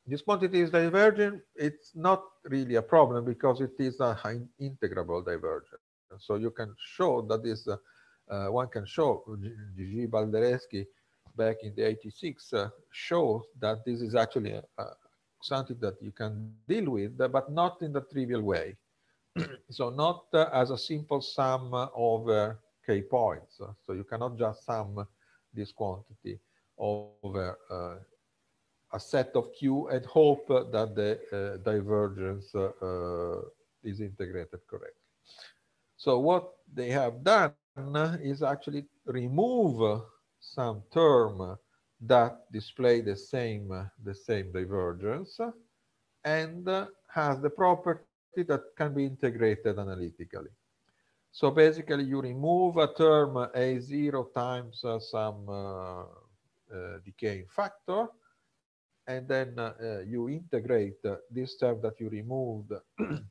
this quantity is divergent, it's not really a problem because it is an integrable divergence. So you can show that this, uh, uh, one can show, Gigi Baldereschi back in the 86 uh, shows that this is actually a, uh, a, something that you can deal with, uh, but not in the trivial way. [clears throat] so not uh, as a simple sum over k points. So you cannot just sum this quantity over a set of Q and hope that the uh, divergence uh, uh, is integrated correctly. So what they have done is actually remove some term that display the same the same divergence and has the property that can be integrated analytically. So basically you remove a term A0 times some uh, uh, decaying factor and then uh, you integrate this term that you removed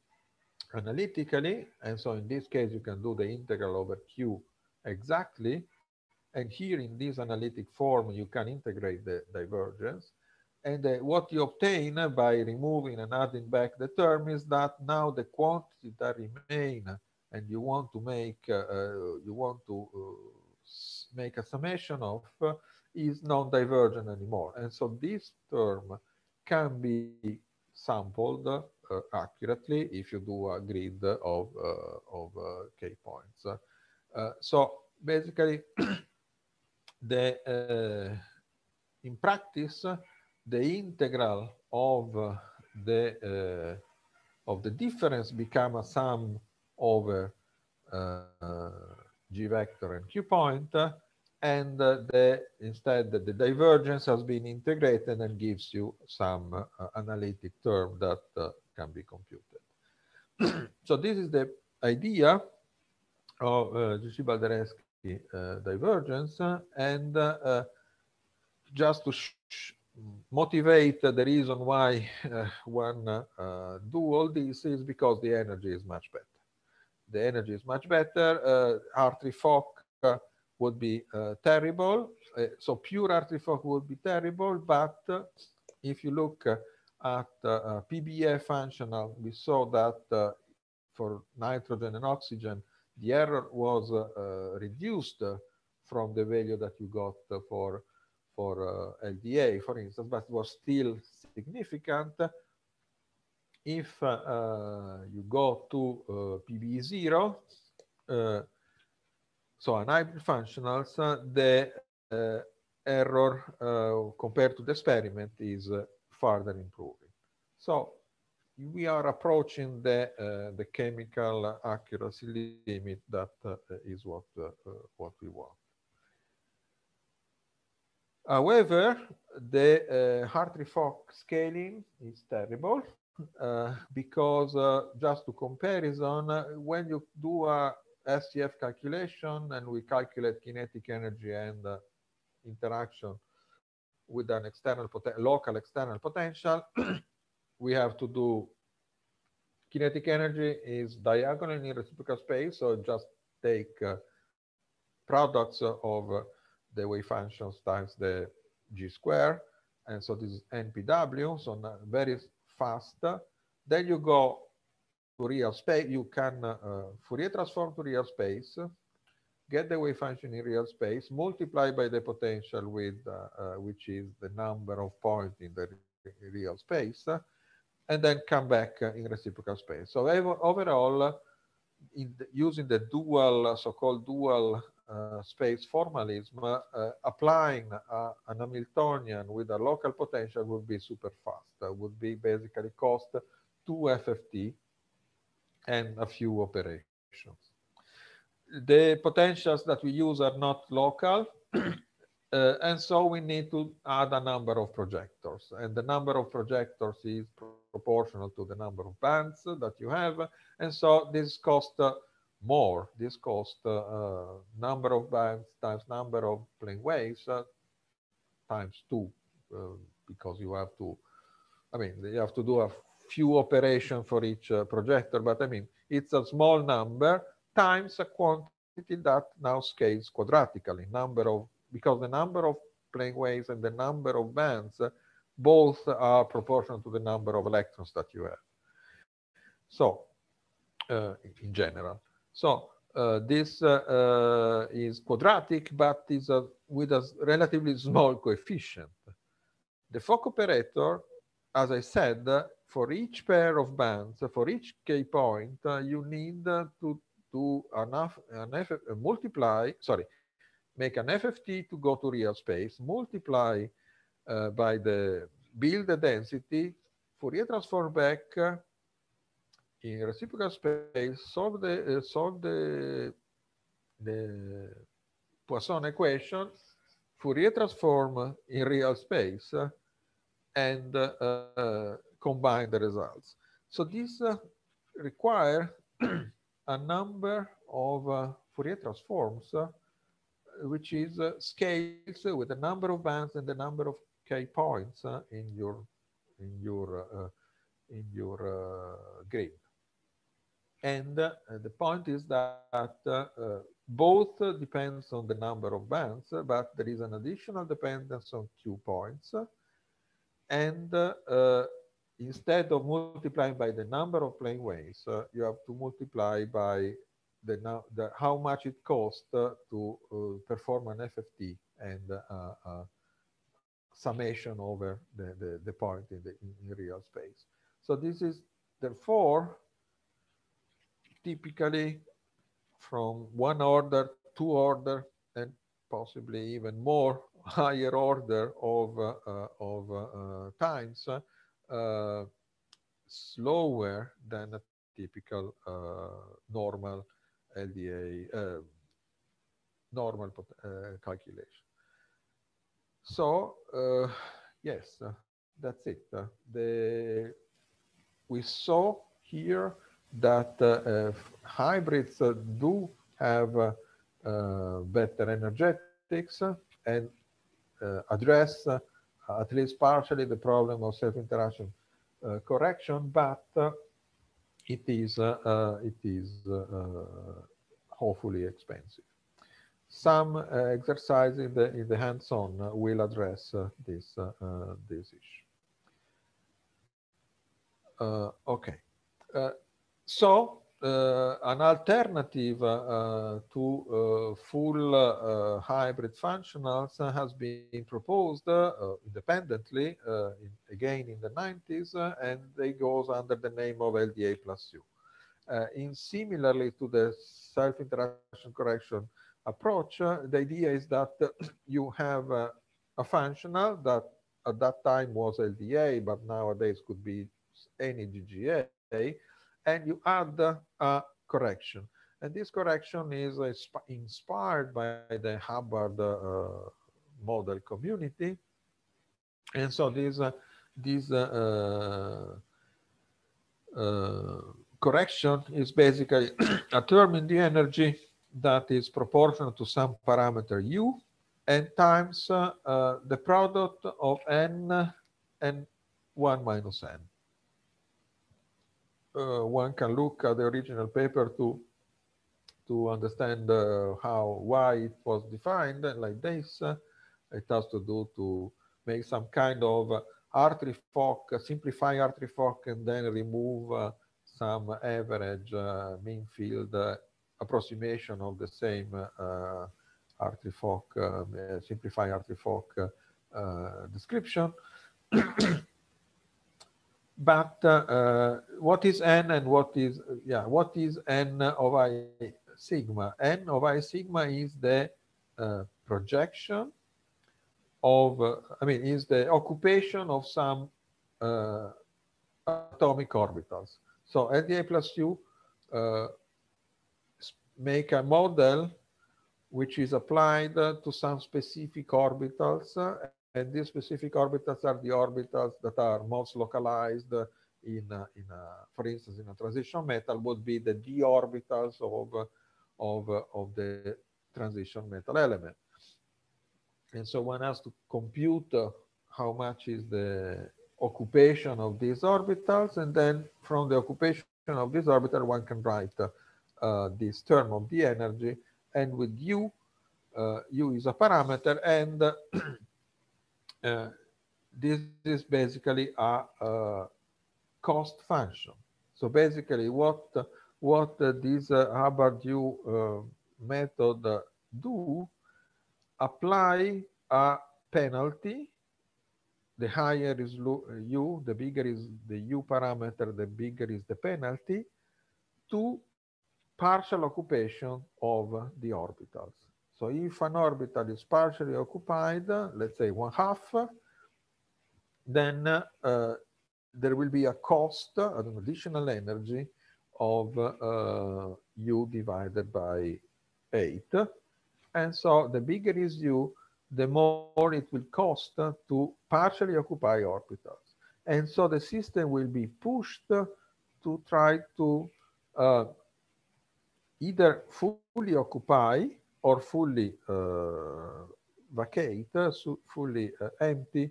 [clears throat] analytically. And so in this case, you can do the integral over Q exactly. And here in this analytic form, you can integrate the divergence. And uh, what you obtain by removing and adding back the term is that now the quantity that remain and you want to make, uh, uh you want to uh, make a summation of uh, is non-divergent anymore. And so this term can be sampled uh, accurately if you do a grid of, uh, of uh, k points. Uh, so basically, [clears throat] the, uh, in practice, the integral of uh, the of the difference become a sum over g vector and q point, and the, instead the divergence has been integrated and gives you some uh, analytic term that uh, can be computed. [clears throat] so this is the idea of uh, Giussi uh, divergence and just to motivate the reason why uh, one uh, do all this is because the energy is much better. The energy is much better. Uh, Fock would be uh, terrible. Uh, so pure artifact would be terrible, but if you look uh, at PBA functional, we saw that for nitrogen and oxygen, the error was reduced from the value that you got for for uh, LDA, for instance, but was still significant. If uh, uh, you go to PBE 0 so on hybrid functionals, the eh, error eh, compared to the experiment is eh, further improving. So we are approaching the uh, the chemical accuracy limit that uh, is what uh, what we want. However, the Hartree Fock scaling is terrible because just to comparison, when you do a SCF calculation and we calculate kinetic energy and uh, interaction with an external local external potential, [clears throat] we have to do kinetic energy is diagonal in reciprocal space, so just take uh, products of uh, the wave functions times the g square, and so this is npw, so very fast. Then you go to real space, you can uh, Fourier transform to real space, get the wave function in real space, multiply by the potential with, uh, uh, which is the number of points in the real space, and then come back in reciprocal space. So overall, the, using the dual, so-called dual uh, space formalism, uh, uh, applying an Hamiltonian with a local potential would be super fast. would be basically cost 2 FFT and a few operations. The potentials that we use are not local, [clears throat] uh, and so we need to add a number of projectors. And the number of projectors is proportional to the number of bands that you have, and so this costs uh, more. This costs uh, uh number of bands times number of plane waves uh, times two, uh, because you have to, I mean, you have to do a few operation for each uh, projector, but I mean, it's a small number times a quantity that now scales quadratically, number of, because the number of plane waves and the number of bands, uh, both are proportional to the number of electrons that you have. So, uh, in general. So, uh, this uh, uh, is quadratic, but is a, with a relatively [laughs] small coefficient. The Fock operator, as I said, for each pair of bands, for each K point, uh, you need uh, to do enough, an F, uh, multiply, sorry, make an FFT to go to real space, multiply uh, by the build the density, Fourier transform back uh, in reciprocal space, solve the uh, solve the the Poisson equation, Fourier transform in real space, and combine the results. So this uh, require [clears throat] a number of uh, Fourier transforms, uh, which is uh, scales with the number of bands and the number of k points uh, in your in your in your grid. And the point is that both depends on the number of bands, but there is an additional dependence on Q points. And uh, instead of multiplying by the number of plane waves, uh, you have to multiply by the, the how much it costs uh, to uh, perform an FFT and uh, uh, summation over the, the, the point in, the, in real space. So this is therefore typically from one order, two order, and possibly even more [laughs] higher order of, uh, of times uh, slower than a typical uh, normal LDA, uh, normal calculation. So, yes, that's it. The, we saw here that uh, hybrids uh, do have uh, better energetics and address uh, at least partially the problem of self-interaction uh, correction, but uh, it is, it is hopefully expensive. Some exercise in the, in the hands-on will address this, this issue. okay. so Eh, an alternative eh, to eh, full hybrid functionals has been proposed independently, in, again in the 90s, and they goes under the name of LDA plus U. in similarly to the self-interaction correction approach, the idea is that you have a functional that at that time was LDA, but nowadays could be any DGA and you add a correction. And this correction is uh, inspired by the Hubbard uh, model community. And so this uh, these correction is basically [clears throat] a term in the energy that is proportional to some parameter u and times uh, uh, the product of n and 1 minus n uh, one can look at the original paper to to understand uh, how why it was defined like this. It has to do to make some kind of artifact, simplify artifact, and then remove uh, some average uh, mean field uh, approximation of the same uh, simplify artifact description. [clears throat] but uh, uh, what is n and what is yeah what is n of i sigma n of i sigma is the uh, projection of uh, i mean is the occupation of some uh, atomic orbitals so lda plus u uh, make a model which is applied to some specific orbitals and these specific orbitals are the orbitals that are most localized in, in for instance, in a transition metal would be the d orbitals of, of, of the transition metal element. And so one has to compute how much is the occupation of these orbitals. And then from the occupation of this orbital, one can write uh, this term of the energy. And with u, uh, u is a parameter. And [clears throat] Uh, this is basically a, cost function. So basically what, what this uh, Hubbard-Dew uh, method uh, do, apply a penalty the higher is u, the bigger is the u parameter, the bigger is the penalty, to partial occupation of the orbitals. So if an orbital is partially occupied, let's say one half, then uh, there will be a cost, an additional energy of uh, U divided by 8. And so the bigger is U, the more it will cost to partially occupy orbitals. And so the system will be pushed to try to uh, either fully occupy or fully uh, vacate, so fully uh, empty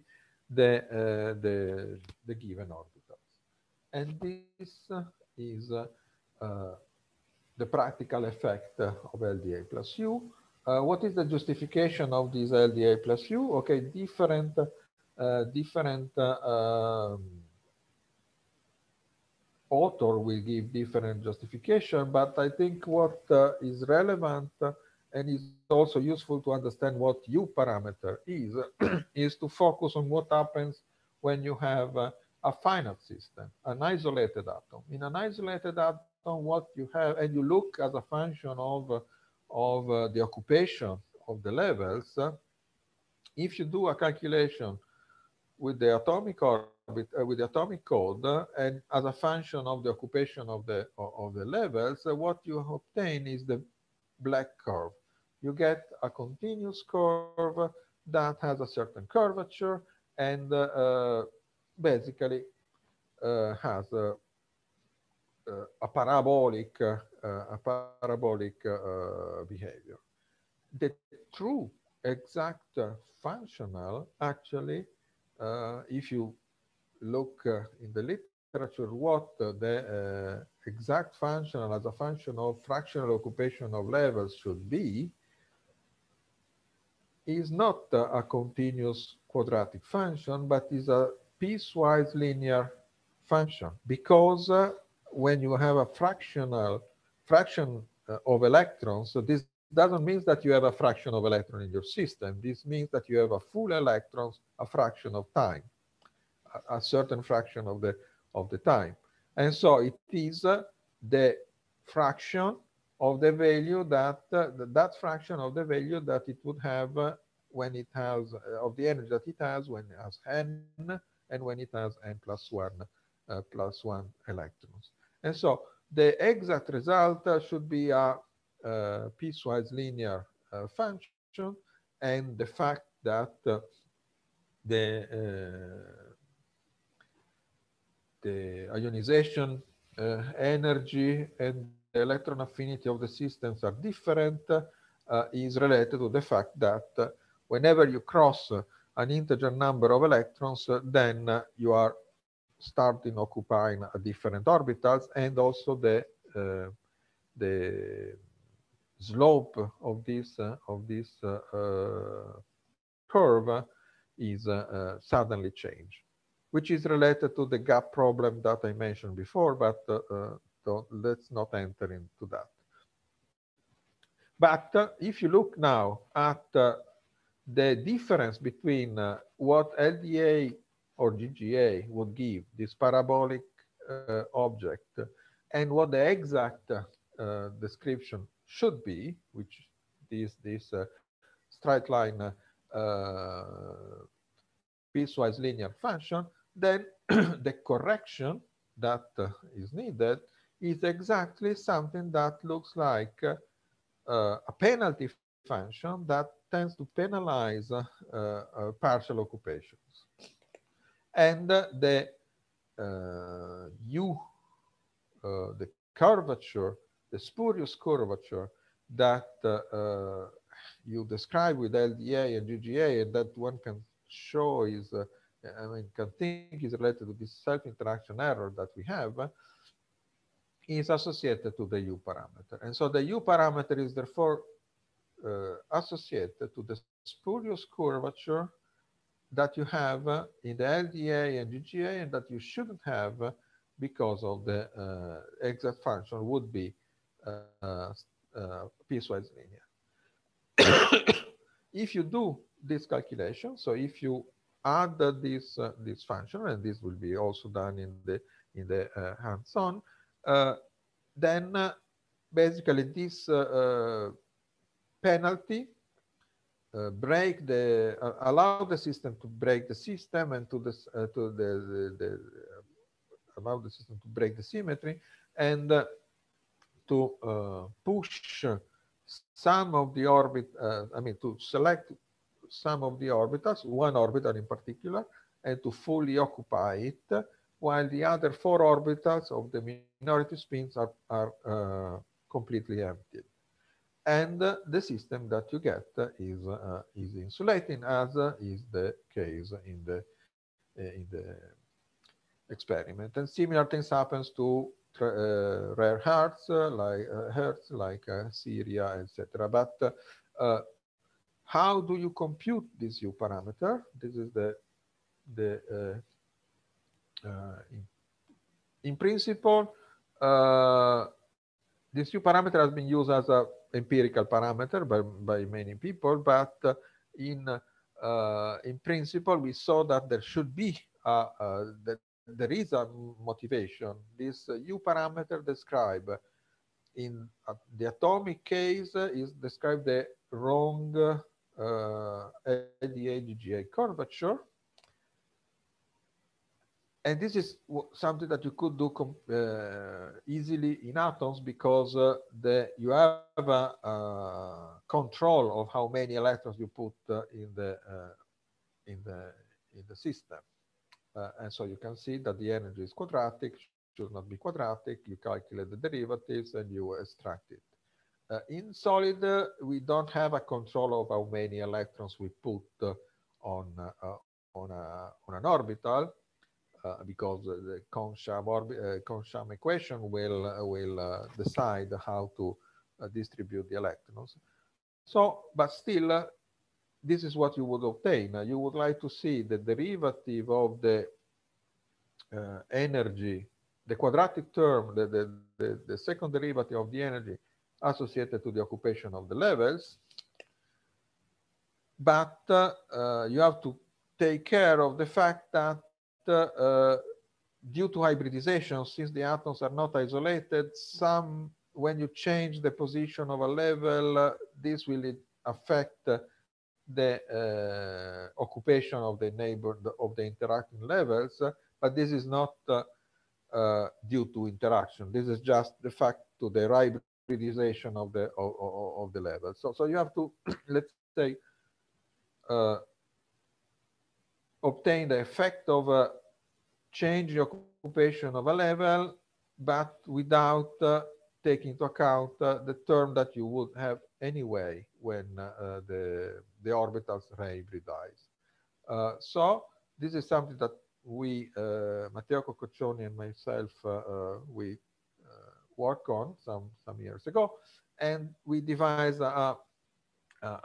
the, uh, the, the, given orbitals. And this is the practical effect of LDA plus U. Uh, what is the justification of this LDA plus U? Okay, different, uh, different uh, um, author will give different justification, but I think what is relevant and it's also useful to understand what U parameter is, [clears throat] is to focus on what happens when you have a, a finite system, an isolated atom. In an isolated atom, what you have, and you look as a function of, of uh, the occupation of the levels, uh, if you do a calculation with the atomic orbit, uh, with the atomic code, uh, and as a function of the occupation of the, of the levels, uh, what you obtain is the black curve you get a continuous curve that has a certain curvature and uh, basically uh, has a, uh, a parabolic, a parabolic behavior. The true exact functional actually, if you look in the literature, what the uh, exact functional as a function of fractional occupation of levels should be is not a continuous quadratic function, but is a piecewise linear function because uh, when you have a fractional fraction uh, of electrons, so this doesn't mean that you have a fraction of electron in your system. This means that you have a full electrons a fraction of time, a, a certain fraction of the of the time. And so it is uh, the fraction of the value that that fraction of the value that it would have when it has of the energy that it has when it has n and when it has n plus one uh, plus one electrons. And so the exact result should be a uh, piecewise linear uh, function and the fact that uh, the uh, the ionization uh, energy and the electron affinity of the systems are different uh, is related to the fact that whenever you cross an integer number of electrons, then you are starting occupying different orbitals and also the uh, the slope of this uh, of this uh, uh curve is uh, uh, suddenly changed, which is related to the gap problem that I mentioned before, but don't, let's not enter into that. But uh, if you look now at uh, the difference between uh, what LDA or GGA would give, this parabolic object, and what the exact uh, description should be, which is this uh, straight line uh, piecewise linear function, then [clears throat] the correction that is needed is exactly something that looks like uh, a penalty function that tends to penalize uh, uh, partial occupations. And the uh, U, the curvature, the spurious curvature that you describe with LDA and GGA, and that one can show is, uh, I mean, can think is related to this self-interaction error that we have, is associated to the u parameter. And so the u parameter is therefore uh, associated to the spurious curvature that you have uh, in the LDA and UGA and that you shouldn't have uh, because of the uh, exact function would be uh, uh, piecewise linear. [coughs] if you do this calculation, so if you add this uh, this function, and this will be also done in the in the hands-on, uh, then uh, basically this uh, penalty uh, break the uh, allow the system to break the system and to this uh, to the, the, the allow the system to break the symmetry and to push some of the orbit I mean to select some of the orbitals one orbital in particular and to fully occupy it while the other four orbitals of the minority spins are, are uh, completely emptied. And uh, the system that you get uh, is, uh, is insulating, as uh, is the case in the, in the experiment. And similar things happens to uh, rare hearts uh, like uh, hertz like Syria, etc. But how do you compute this U parameter? This is the the in, in, principle, uh, this new parameter has been used as an empirical parameter by, by many people, but uh, in uh, in principle, we saw that there should be a, uh, that there is a motivation. This uh, U parameter describe in the atomic case is describe the wrong uh, ada curvature and this is something that you could do uh, easily in atoms because uh, the, you have uh, control of how many electrons you put uh, in the uh, in the in the system, uh, and so you can see that the energy is quadratic, should not be quadratic. You calculate the derivatives and you extract it. in solid, we don't have a control of how many electrons we put on on a, on an orbital. Uh, because the Concham, Concham uh, equation will, will uh, decide how to distribute the electrons. So, but still, this is what you would obtain. you would like to see the derivative of the energy, the quadratic term, the, the, the, the second derivative of the energy associated to the occupation of the levels. But uh, you have to take care of the fact that uh, due to hybridization, since the atoms are not isolated, some when you change the position of a level, uh, this will affect uh, the uh, occupation of the neighbor of the interacting levels, uh, but this is not due to interaction. This is just the fact to the hybridization of the of, of, of the level. So, so you have to [clears throat] let's say uh, obtain the effect of a change in occupation of a level, but without uh, taking into account uh, the term that you would have anyway when uh, the, the orbitals rehybridize. Uh, so this is something that we, uh, Matteo Cocconi and myself, uh, we worked on some, some years ago, and we devised a, a,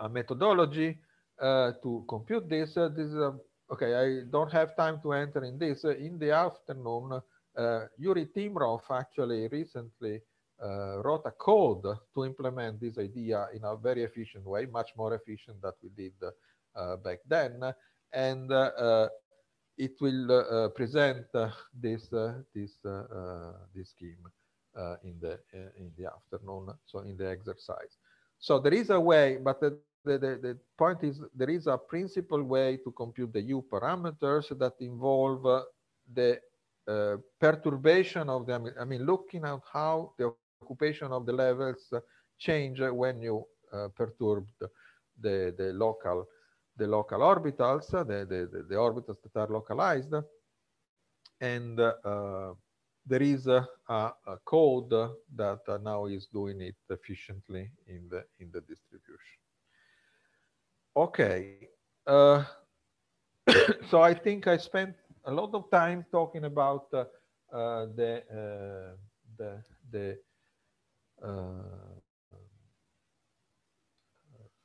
a methodology to compute this. this is a okay, I don't have time to enter in this. in the afternoon, uh, Yuri Timrov actually recently uh, wrote a code to implement this idea in a very efficient way, much more efficient that we did uh, back then. And it will uh, present uh, this uh, this this scheme in the in the afternoon so in the exercise so there is a way, but the, the, the, the point is there is a principal way to compute the U parameters that involve uh, the uh, perturbation of them. I mean, looking at how the occupation of the levels uh, change when you uh, perturb the, the local the local orbitals, uh, the, the, the orbitals that are localized. And uh, there is a, a, a code that uh, now is doing it efficiently in the, in the distribution. Okay. Uh, [coughs] so I think I spent a lot of time talking about uh, uh, the, uh, the, the, uh,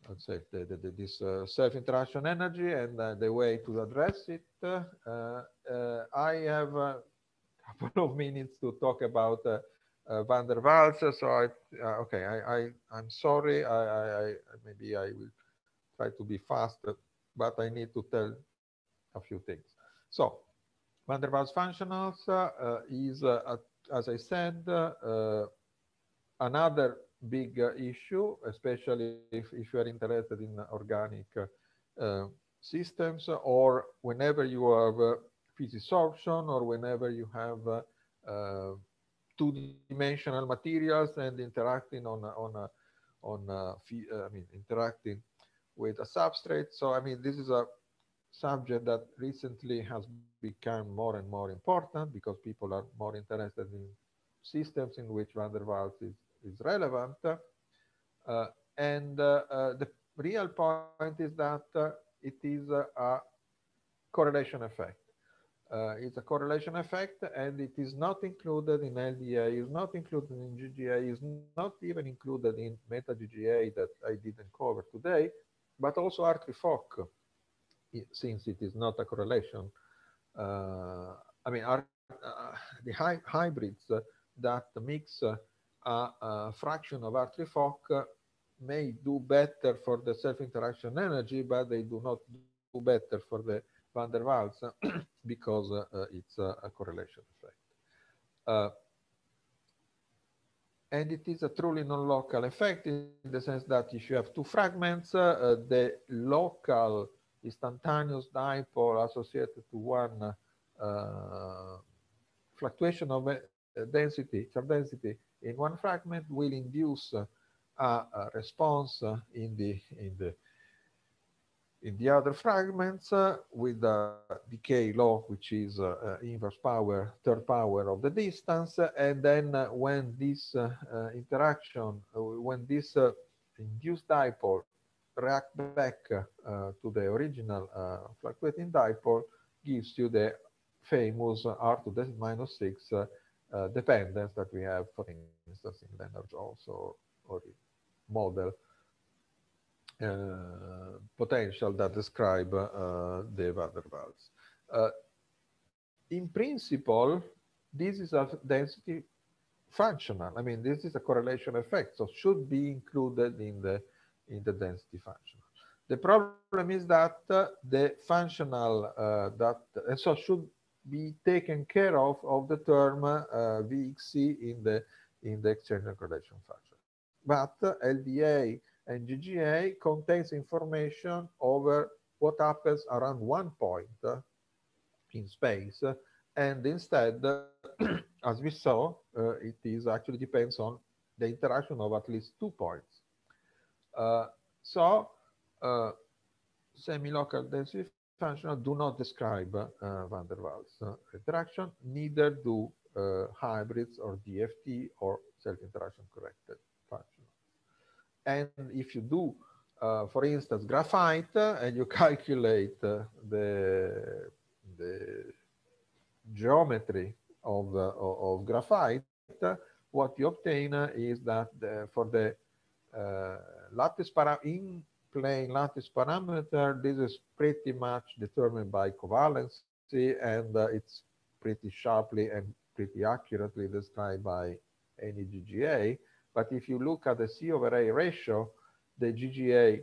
let's say the, the, the, this self-interaction energy and the way to address it. I have [laughs] couple of minutes to talk about uh, uh, van der Waals. So I, uh, okay, I, I, I'm sorry. I, I, I, maybe I will try to be fast, but I need to tell a few things. So van der Waals functionals uh, uh, is, uh, a, as I said, another big issue, especially if, if you are interested in organic systems or whenever you have physisorption or whenever you have uh, uh, two-dimensional materials and interacting on on on uh, I mean interacting with a substrate. So I mean this is a subject that recently has become more and more important because people are more interested in systems in which van der Waals is, is relevant. Uh, and uh, uh, the real point is that it is a correlation effect. Uh, it's a correlation effect and it is not included in LDA, is not included in GGA, is not even included in meta GGA that I didn't cover today, but also RTFOC, since it is not a correlation. Uh, I mean, our, uh, the hy hybrids that mix uh, a, a fraction of RTFOC may do better for the self-interaction energy, but they do not do better for the van der Waals [clears throat] because uh, it's a correlation effect. Uh, and it is a truly non-local effect in the sense that if you have two fragments, uh, the local instantaneous dipole associated to one fluctuation of density, charge density in one fragment will induce a, response in the in the in the other fragments, uh, with the decay law, which is uh, uh, inverse power, third power of the distance, and then when this interaction, when this induced dipole react back uh, to the original uh, fluctuating dipole gives you the famous r to the minus 6 uh, dependence that we have, for instance, in Leonard also or model Eh, potential that describe the eh, Van der Waals. Eh, in principle, this is a density functional. I mean, this is a correlation effect, so should be included in the in the density functional. The problem is that uh, the functional uh, that and so should be taken care of of the term uh, VXC in the in the exchange correlation function. But LDA and GGA contains information over what happens around one point in space. And instead, [clears throat] as we saw, uh, it is actually depends on the interaction of at least two points. Uh, so uh, semi-local density functional do not describe uh, van der Waals uh, interaction, neither do uh, hybrids or DFT or self-interaction corrected. And if you do, uh, for instance, graphite, and you [laughs] calculate the, the geometry of, uh, of graphite, what you obtain uh, is that the, for the uh, lattice para in plane lattice parameter, this is pretty much determined by covalency and uh, it's pretty sharply and pretty accurately described by NEGGA. But if you look at the C over A ratio, the GGA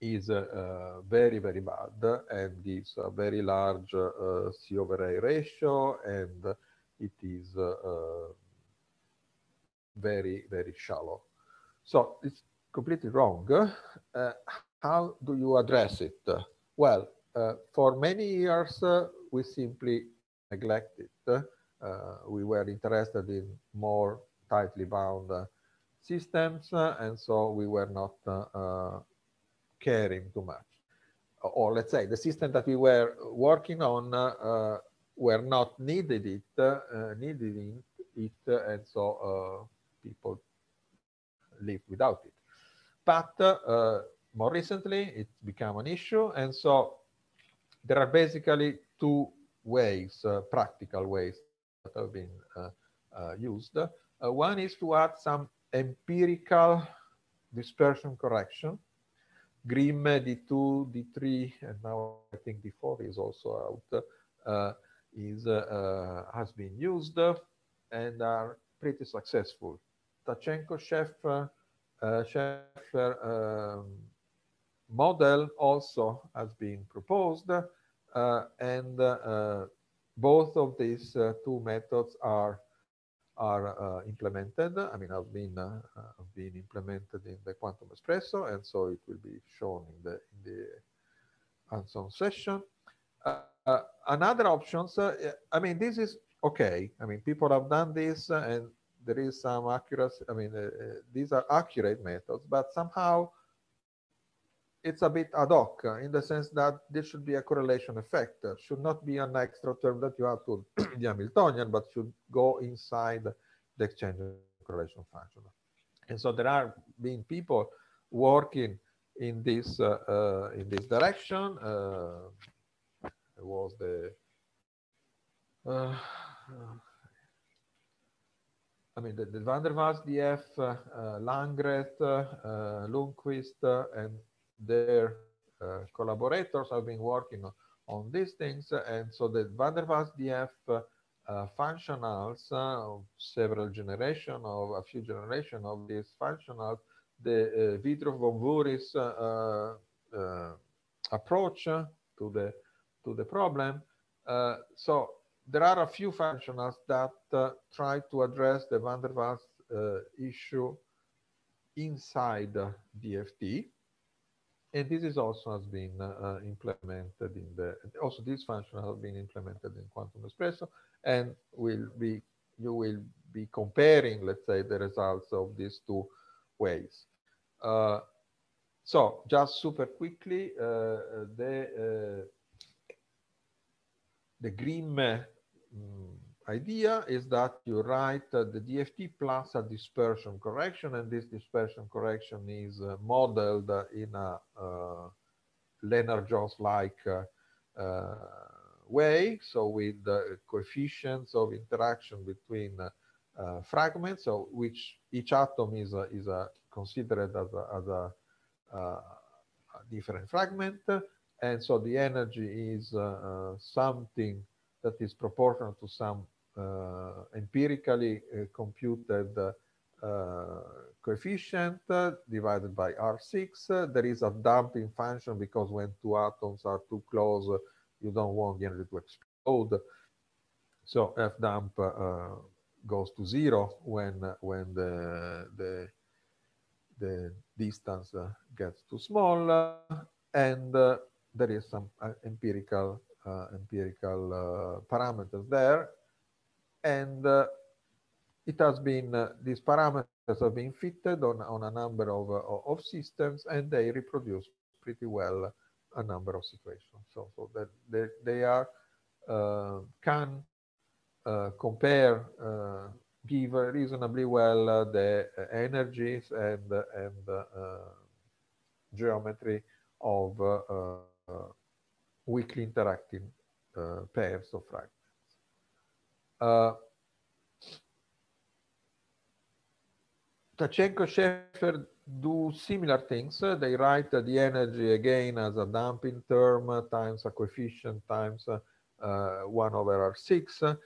is uh, very, very bad and is a very large uh, C over A ratio and it is uh, uh very, very shallow. So it's completely wrong. Uh, how do you address it? Well, uh, for many years, we simply neglected. we were interested in more tightly bound uh, systems, uh, and so we were not uh, caring too much. Or let's say the system that we were working on were not needed it, needed it, and so people live without it. But more recently, it became an issue. And so there are basically two ways, uh, practical ways that have been uh, uh, used. Uh, one is to add some empirical dispersion correction. Grimm D2, D3, and now I think D4 is also out, uh, is, uh, uh, has been used and are pretty successful. Tachenko Chef, uh, uh, um, model also has been proposed and both of these two methods are are uh, implemented. I mean, have been uh, have been implemented in the Quantum Espresso, and so it will be shown in the in the hands-on session. Uh, another options. I mean, this is okay. I mean, people have done this, and there is some accuracy. I mean, these are accurate methods, but somehow it's a bit ad hoc uh, in the sense that there should be a correlation effect. It uh, should not be an extra term that you have to the [clears throat] Hamiltonian, but should go inside the exchange correlation function. And so there are being people working in this uh, uh, in this direction. Uh, it was the uh, I mean the, the Van der Waals DF, Langreth, Lundquist, and their uh, collaborators have been working on, on these things. And so the van der Waals DF uh, uh, functionals, uh, several generation of a few generation of these functionals, the uh, Vitro von Vuris uh, uh, approach to the to the problem. so there are a few functionals that try to address the van der Waals issue inside DFT and this is also has been uh, uh, implemented in the also this function has been implemented in quantum espresso and will be you will be comparing let's say the results of these two ways uh, so just super quickly uh, uh the uh, the green mm, idea is that you write uh, the DFT plus a dispersion correction, and this dispersion correction is uh, modeled in a uh, Leonard Jones-like uh, uh, way, so with the coefficients of interaction between uh, fragments, so which each atom is is considered as a, as a, a different fragment, and so the energy is something that is proportional to some uh, empirically uh, computed uh, coefficient divided by R6. There is a damping function because when two atoms are too close, you don't want the energy to explode. So F dump goes to zero when when the the, the distance uh, gets too small, uh, and uh, there is some empirical empirical parameters there, and uh, it has been uh, these parameters have been fitted on, on a number of, uh, of systems and they reproduce pretty well a number of situations so, so that they, they are uh, can uh, compare uh, give reasonably well the energies and and geometry of weakly interacting pairs of fragments. Uh, Tachenko Schaefer do similar things. Uh, they write the energy again as a damping term uh, times a coefficient times uh, 1 over R6,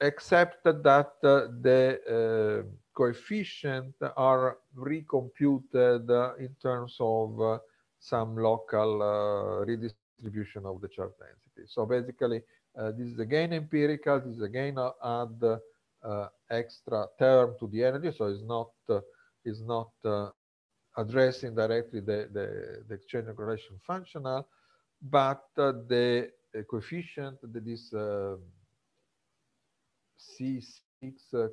except that the coefficient are recomputed in terms of some local redistribution of the charge density. So basically, uh, this is again empirical, this is again add uh, extra term to the energy, so it's not, uh, it's not addressing directly the, the, the exchange correlation functional, but the coefficient that is C6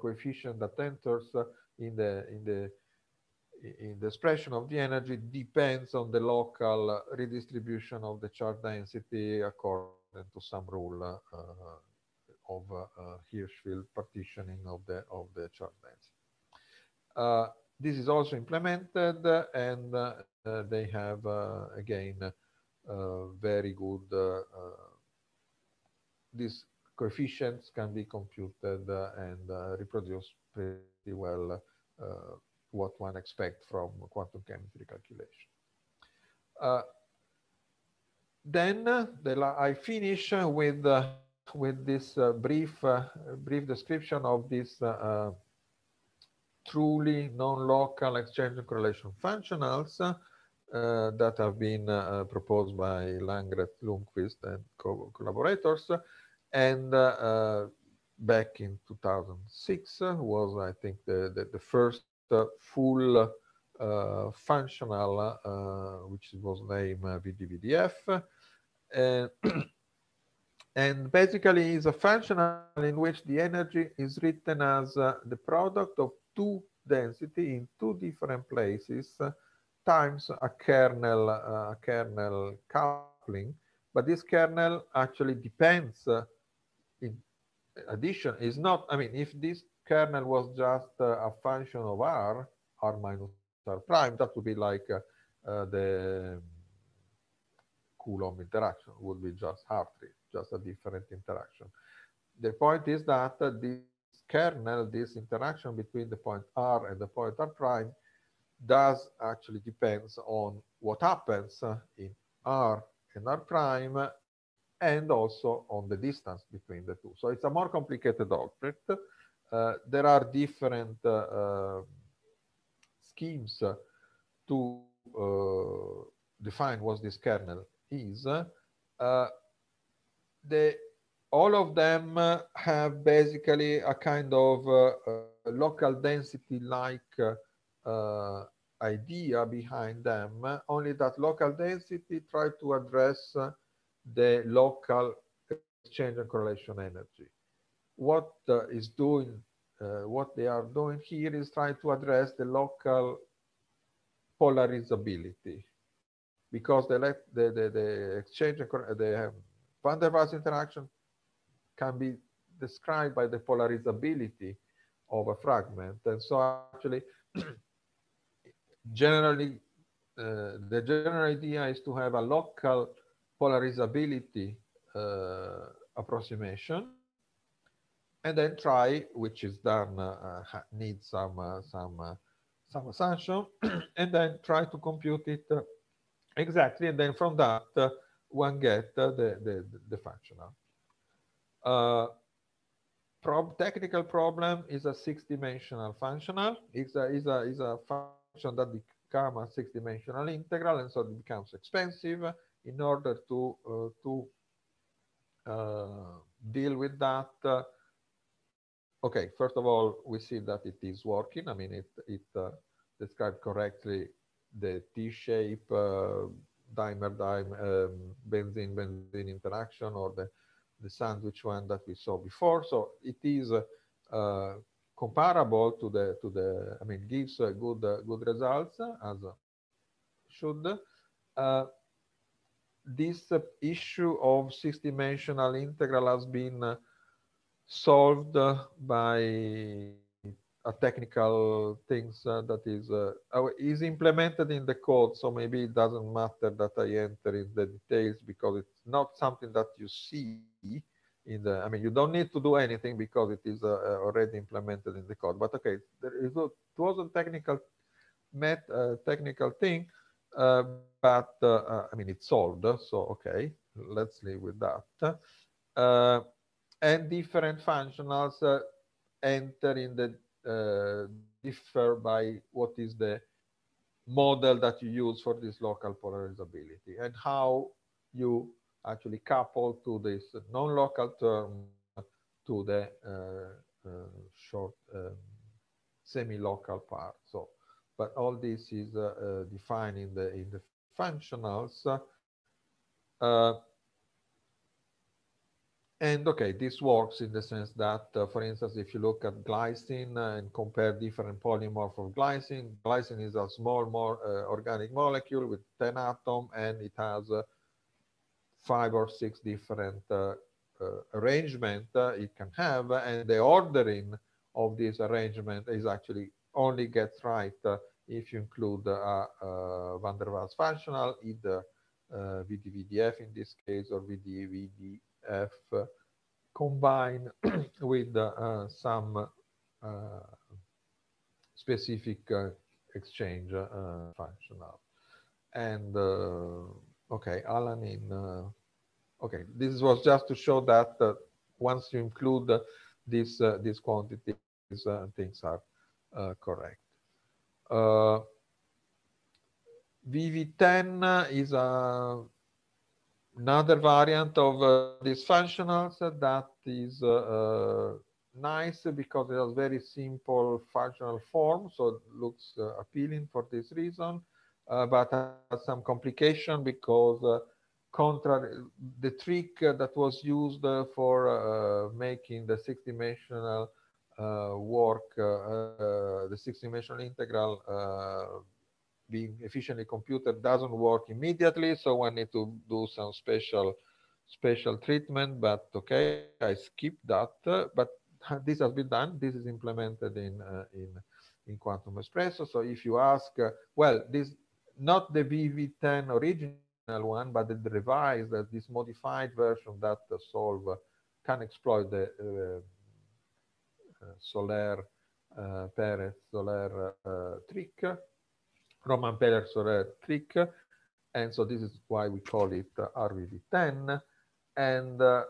coefficient that enters in the in the in the expression of the energy depends on the local redistribution of the charge density according to some rule eh, of eh, Hirschfeld partitioning of the, of the chart density. Uh, this is also implemented and uh, they have, uh, again, very good, these coefficients can be computed and reproduced pretty well what one expects from quantum chemistry calculation then uh, the, I finish uh, with uh, with this brief brief description of this truly non-local exchange correlation functionals uh, that have been uh, proposed by Langret, Lundqvist, and co collaborators. And uh, back in 2006 was, I think, the, the, the first full functional, which was named VDVDF. Uh, and, [clears throat] and basically is a function in which the energy is written as uh, the product of two density in two different places uh, times a kernel, uh, kernel coupling. But this kernel actually depends uh, in addition is not, I mean, if this kernel was just uh, a function of R, R minus R prime, that would be like the Coulomb interaction, would be just half just a different interaction. The point is that this kernel, this interaction between the point R and the point R prime does actually depends on what happens in R and R prime and also on the distance between the two. So it's a more complicated object. Uh, there are different uh, uh, schemes to uh, define what this kernel is uh, they all of them uh, have basically a kind of uh, local density like idea behind them, only that local density try to address the local exchange and correlation energy. What uh, is doing, uh, what they are doing here is trying to address the local polarizability because the, elect, the, the, the exchange, the van der Waals interaction can be described by the polarizability of a fragment. And so actually, [clears throat] generally, uh, the general idea is to have a local polarizability uh, approximation and then try, which is done, uh, uh needs some, uh, some, uh, some assumption, [clears throat] and then try to compute it Exactly, and then from that uh, one get uh, the, the, the functional. Uh, prob technical problem is a six-dimensional functional. It's a, is a, is a function that becomes a six-dimensional integral, and so it becomes expensive in order to, uh, to uh, deal with that. okay, first of all, we see that it is working. I mean, it, it uh, described correctly the T-shape uh, dimer-dime um, benzene-benzene interaction or the, the sandwich one that we saw before. So it is uh, comparable to the, to the, I mean, gives uh, good, uh, good results as should. Uh, this issue of six-dimensional integral has been solved by technical things uh, that is uh, is implemented in the code. So maybe it doesn't matter that I enter in the details because it's not something that you see in the. I mean, you don't need to do anything because it is uh, already implemented in the code. But okay, it was a technical met technical thing, but I mean it's solved. So okay, let's leave with that and different functionals uh, enter in the uh, differ by what is the model that you use for this local polarizability and how you actually couple to this non-local term to the uh, uh, short um, semi-local part. So, but all this is uh, uh defined in the in the functionals. Uh, and okay, this works in the sense that, uh, for instance, if you look at glycine uh, and compare different polymorphs of glycine, glycine is a small more uh, organic molecule with 10 atom, and it has uh, five or six different uh, uh, arrangement it can have, and the ordering of this arrangement is actually only gets right if you include van der Waals functional, either VDVDF in this case or VDVD have combined [clears throat] with uh, some uh, specific uh, exchange functional. And okay, alanine. okay, this was just to show that once you include these uh, these quantities, uh, things are uh, correct. VV10 is a another variant of uh, functionals that is uh, uh, nice because it has very simple functional form, so it looks uh, appealing for this reason, uh, but has some complication because contrary the trick that was used for making the six-dimensional work, the six-dimensional integral being efficiently computed doesn't work immediately. So I need to do some special special treatment, but okay, I skip that. Uh, but [laughs] this has been done. This is implemented in, uh, in, in Quantum Espresso. So if you ask, uh, well, this not the VV10 original one, but the revised, uh, this modified version that Solve uh, can exploit the uh, uh, Solar Perez Solar trick. Roman Peller's trick. And so this is why we call it RVD10. And uh,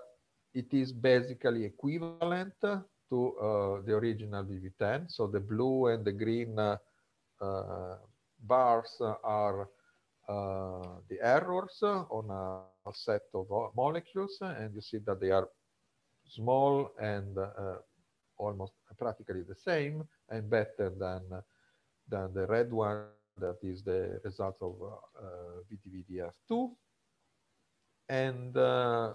it is basically equivalent to uh, the original VV10. So the blue and the green uh, uh, bars are uh, the errors on a, a, set of molecules. And you see that they are small and uh, almost practically the same and better than, than the red one that is the result of uh, VTVDF2. And uh,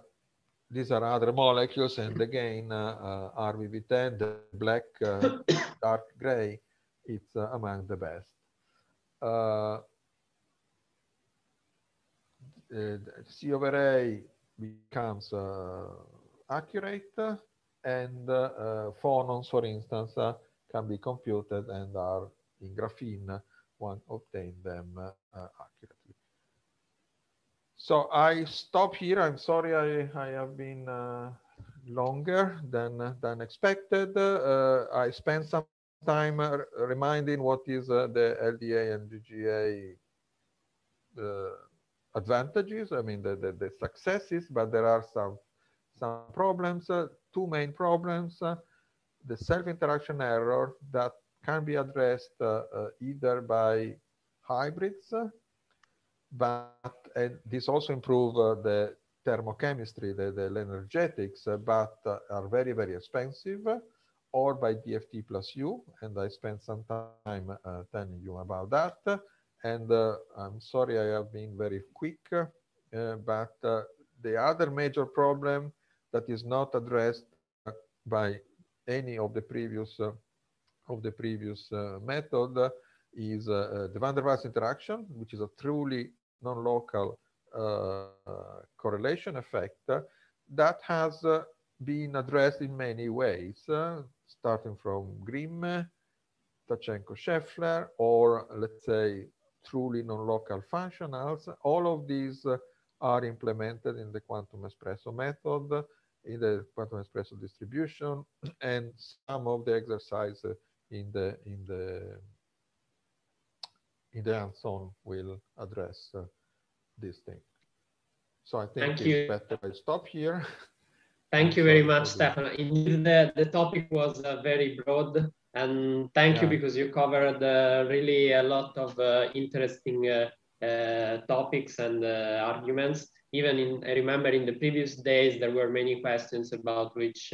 these are other molecules, and again, uh, RVV10, the black, [coughs] dark gray, it's among the best. C over A becomes accurate, and phonons, for instance, can be computed and are in graphene one obtain them uh, uh, accurately. So I stop here. I'm sorry I, I have been uh, longer than, than expected. I spent some time reminding what is the LDA and GGA advantages, I mean, the, the, the, successes, but there are some, some problems, uh, two main problems, uh, the self-interaction error that can be addressed uh, uh, either by hybrids, but and this also improve uh, the thermochemistry, the, the energetics, but are very, very expensive, or by DFT plus U, and I spent some time telling you about that. And I'm sorry I have been very quick, but the other major problem that is not addressed by any of the previous of the previous uh, method is uh, uh, the van der Waals interaction, which is a truly non-local correlation effect that has been addressed in many ways, starting from Grimm, Tachenko Scheffler, or let's say truly non-local functionals. All of these are implemented in the quantum espresso method, in the quantum espresso distribution, [clears throat] and some of the exercises in the in the in the hands will address uh, this thing. So I think Thank it's you. better I stop here. Thank you very much, Stefano. the, the topic was uh, very broad, and thank yeah. you because you covered uh, really a lot of uh, interesting uh, uh, topics and uh, arguments. Even in, I remember in the previous days, there were many questions about which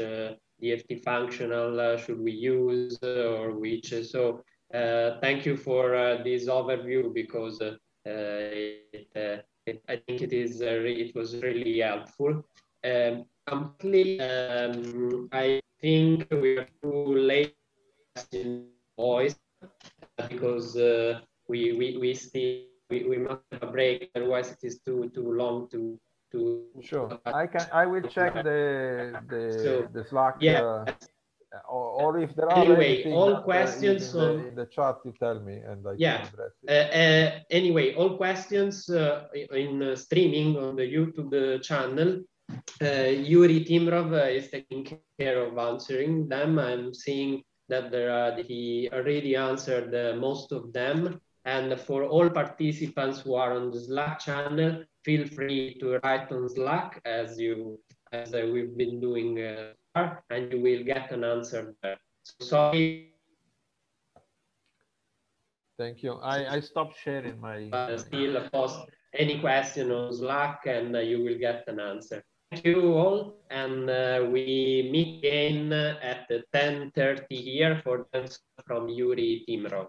DFT functional uh, should we use uh, or which. Uh, so thank you for this overview because it, it, I think it is it was really helpful. Um, um, I think we are too late in voice because uh, we, we, we still we, we must have a break otherwise it is too too long to to sure i can i will check the the, so, the slack yeah uh, or, or, if there are anyway all uh, questions in, on, the, in the, chat you tell me and i yeah uh, uh, anyway all questions uh, in uh, streaming on the youtube channel yuri timrov is taking care of answering them i'm seeing that there are he already answered most of them and for all participants who are on the Slack channel, feel free to write on Slack as you as we've been doing, uh, and you will get an answer there. So sorry. Thank you. I, I stopped sharing my. Uh, still post any question on Slack, and uh, you will get an answer. Thank you all, and uh, we meet again at 10:30 here for from Yuri Timrov.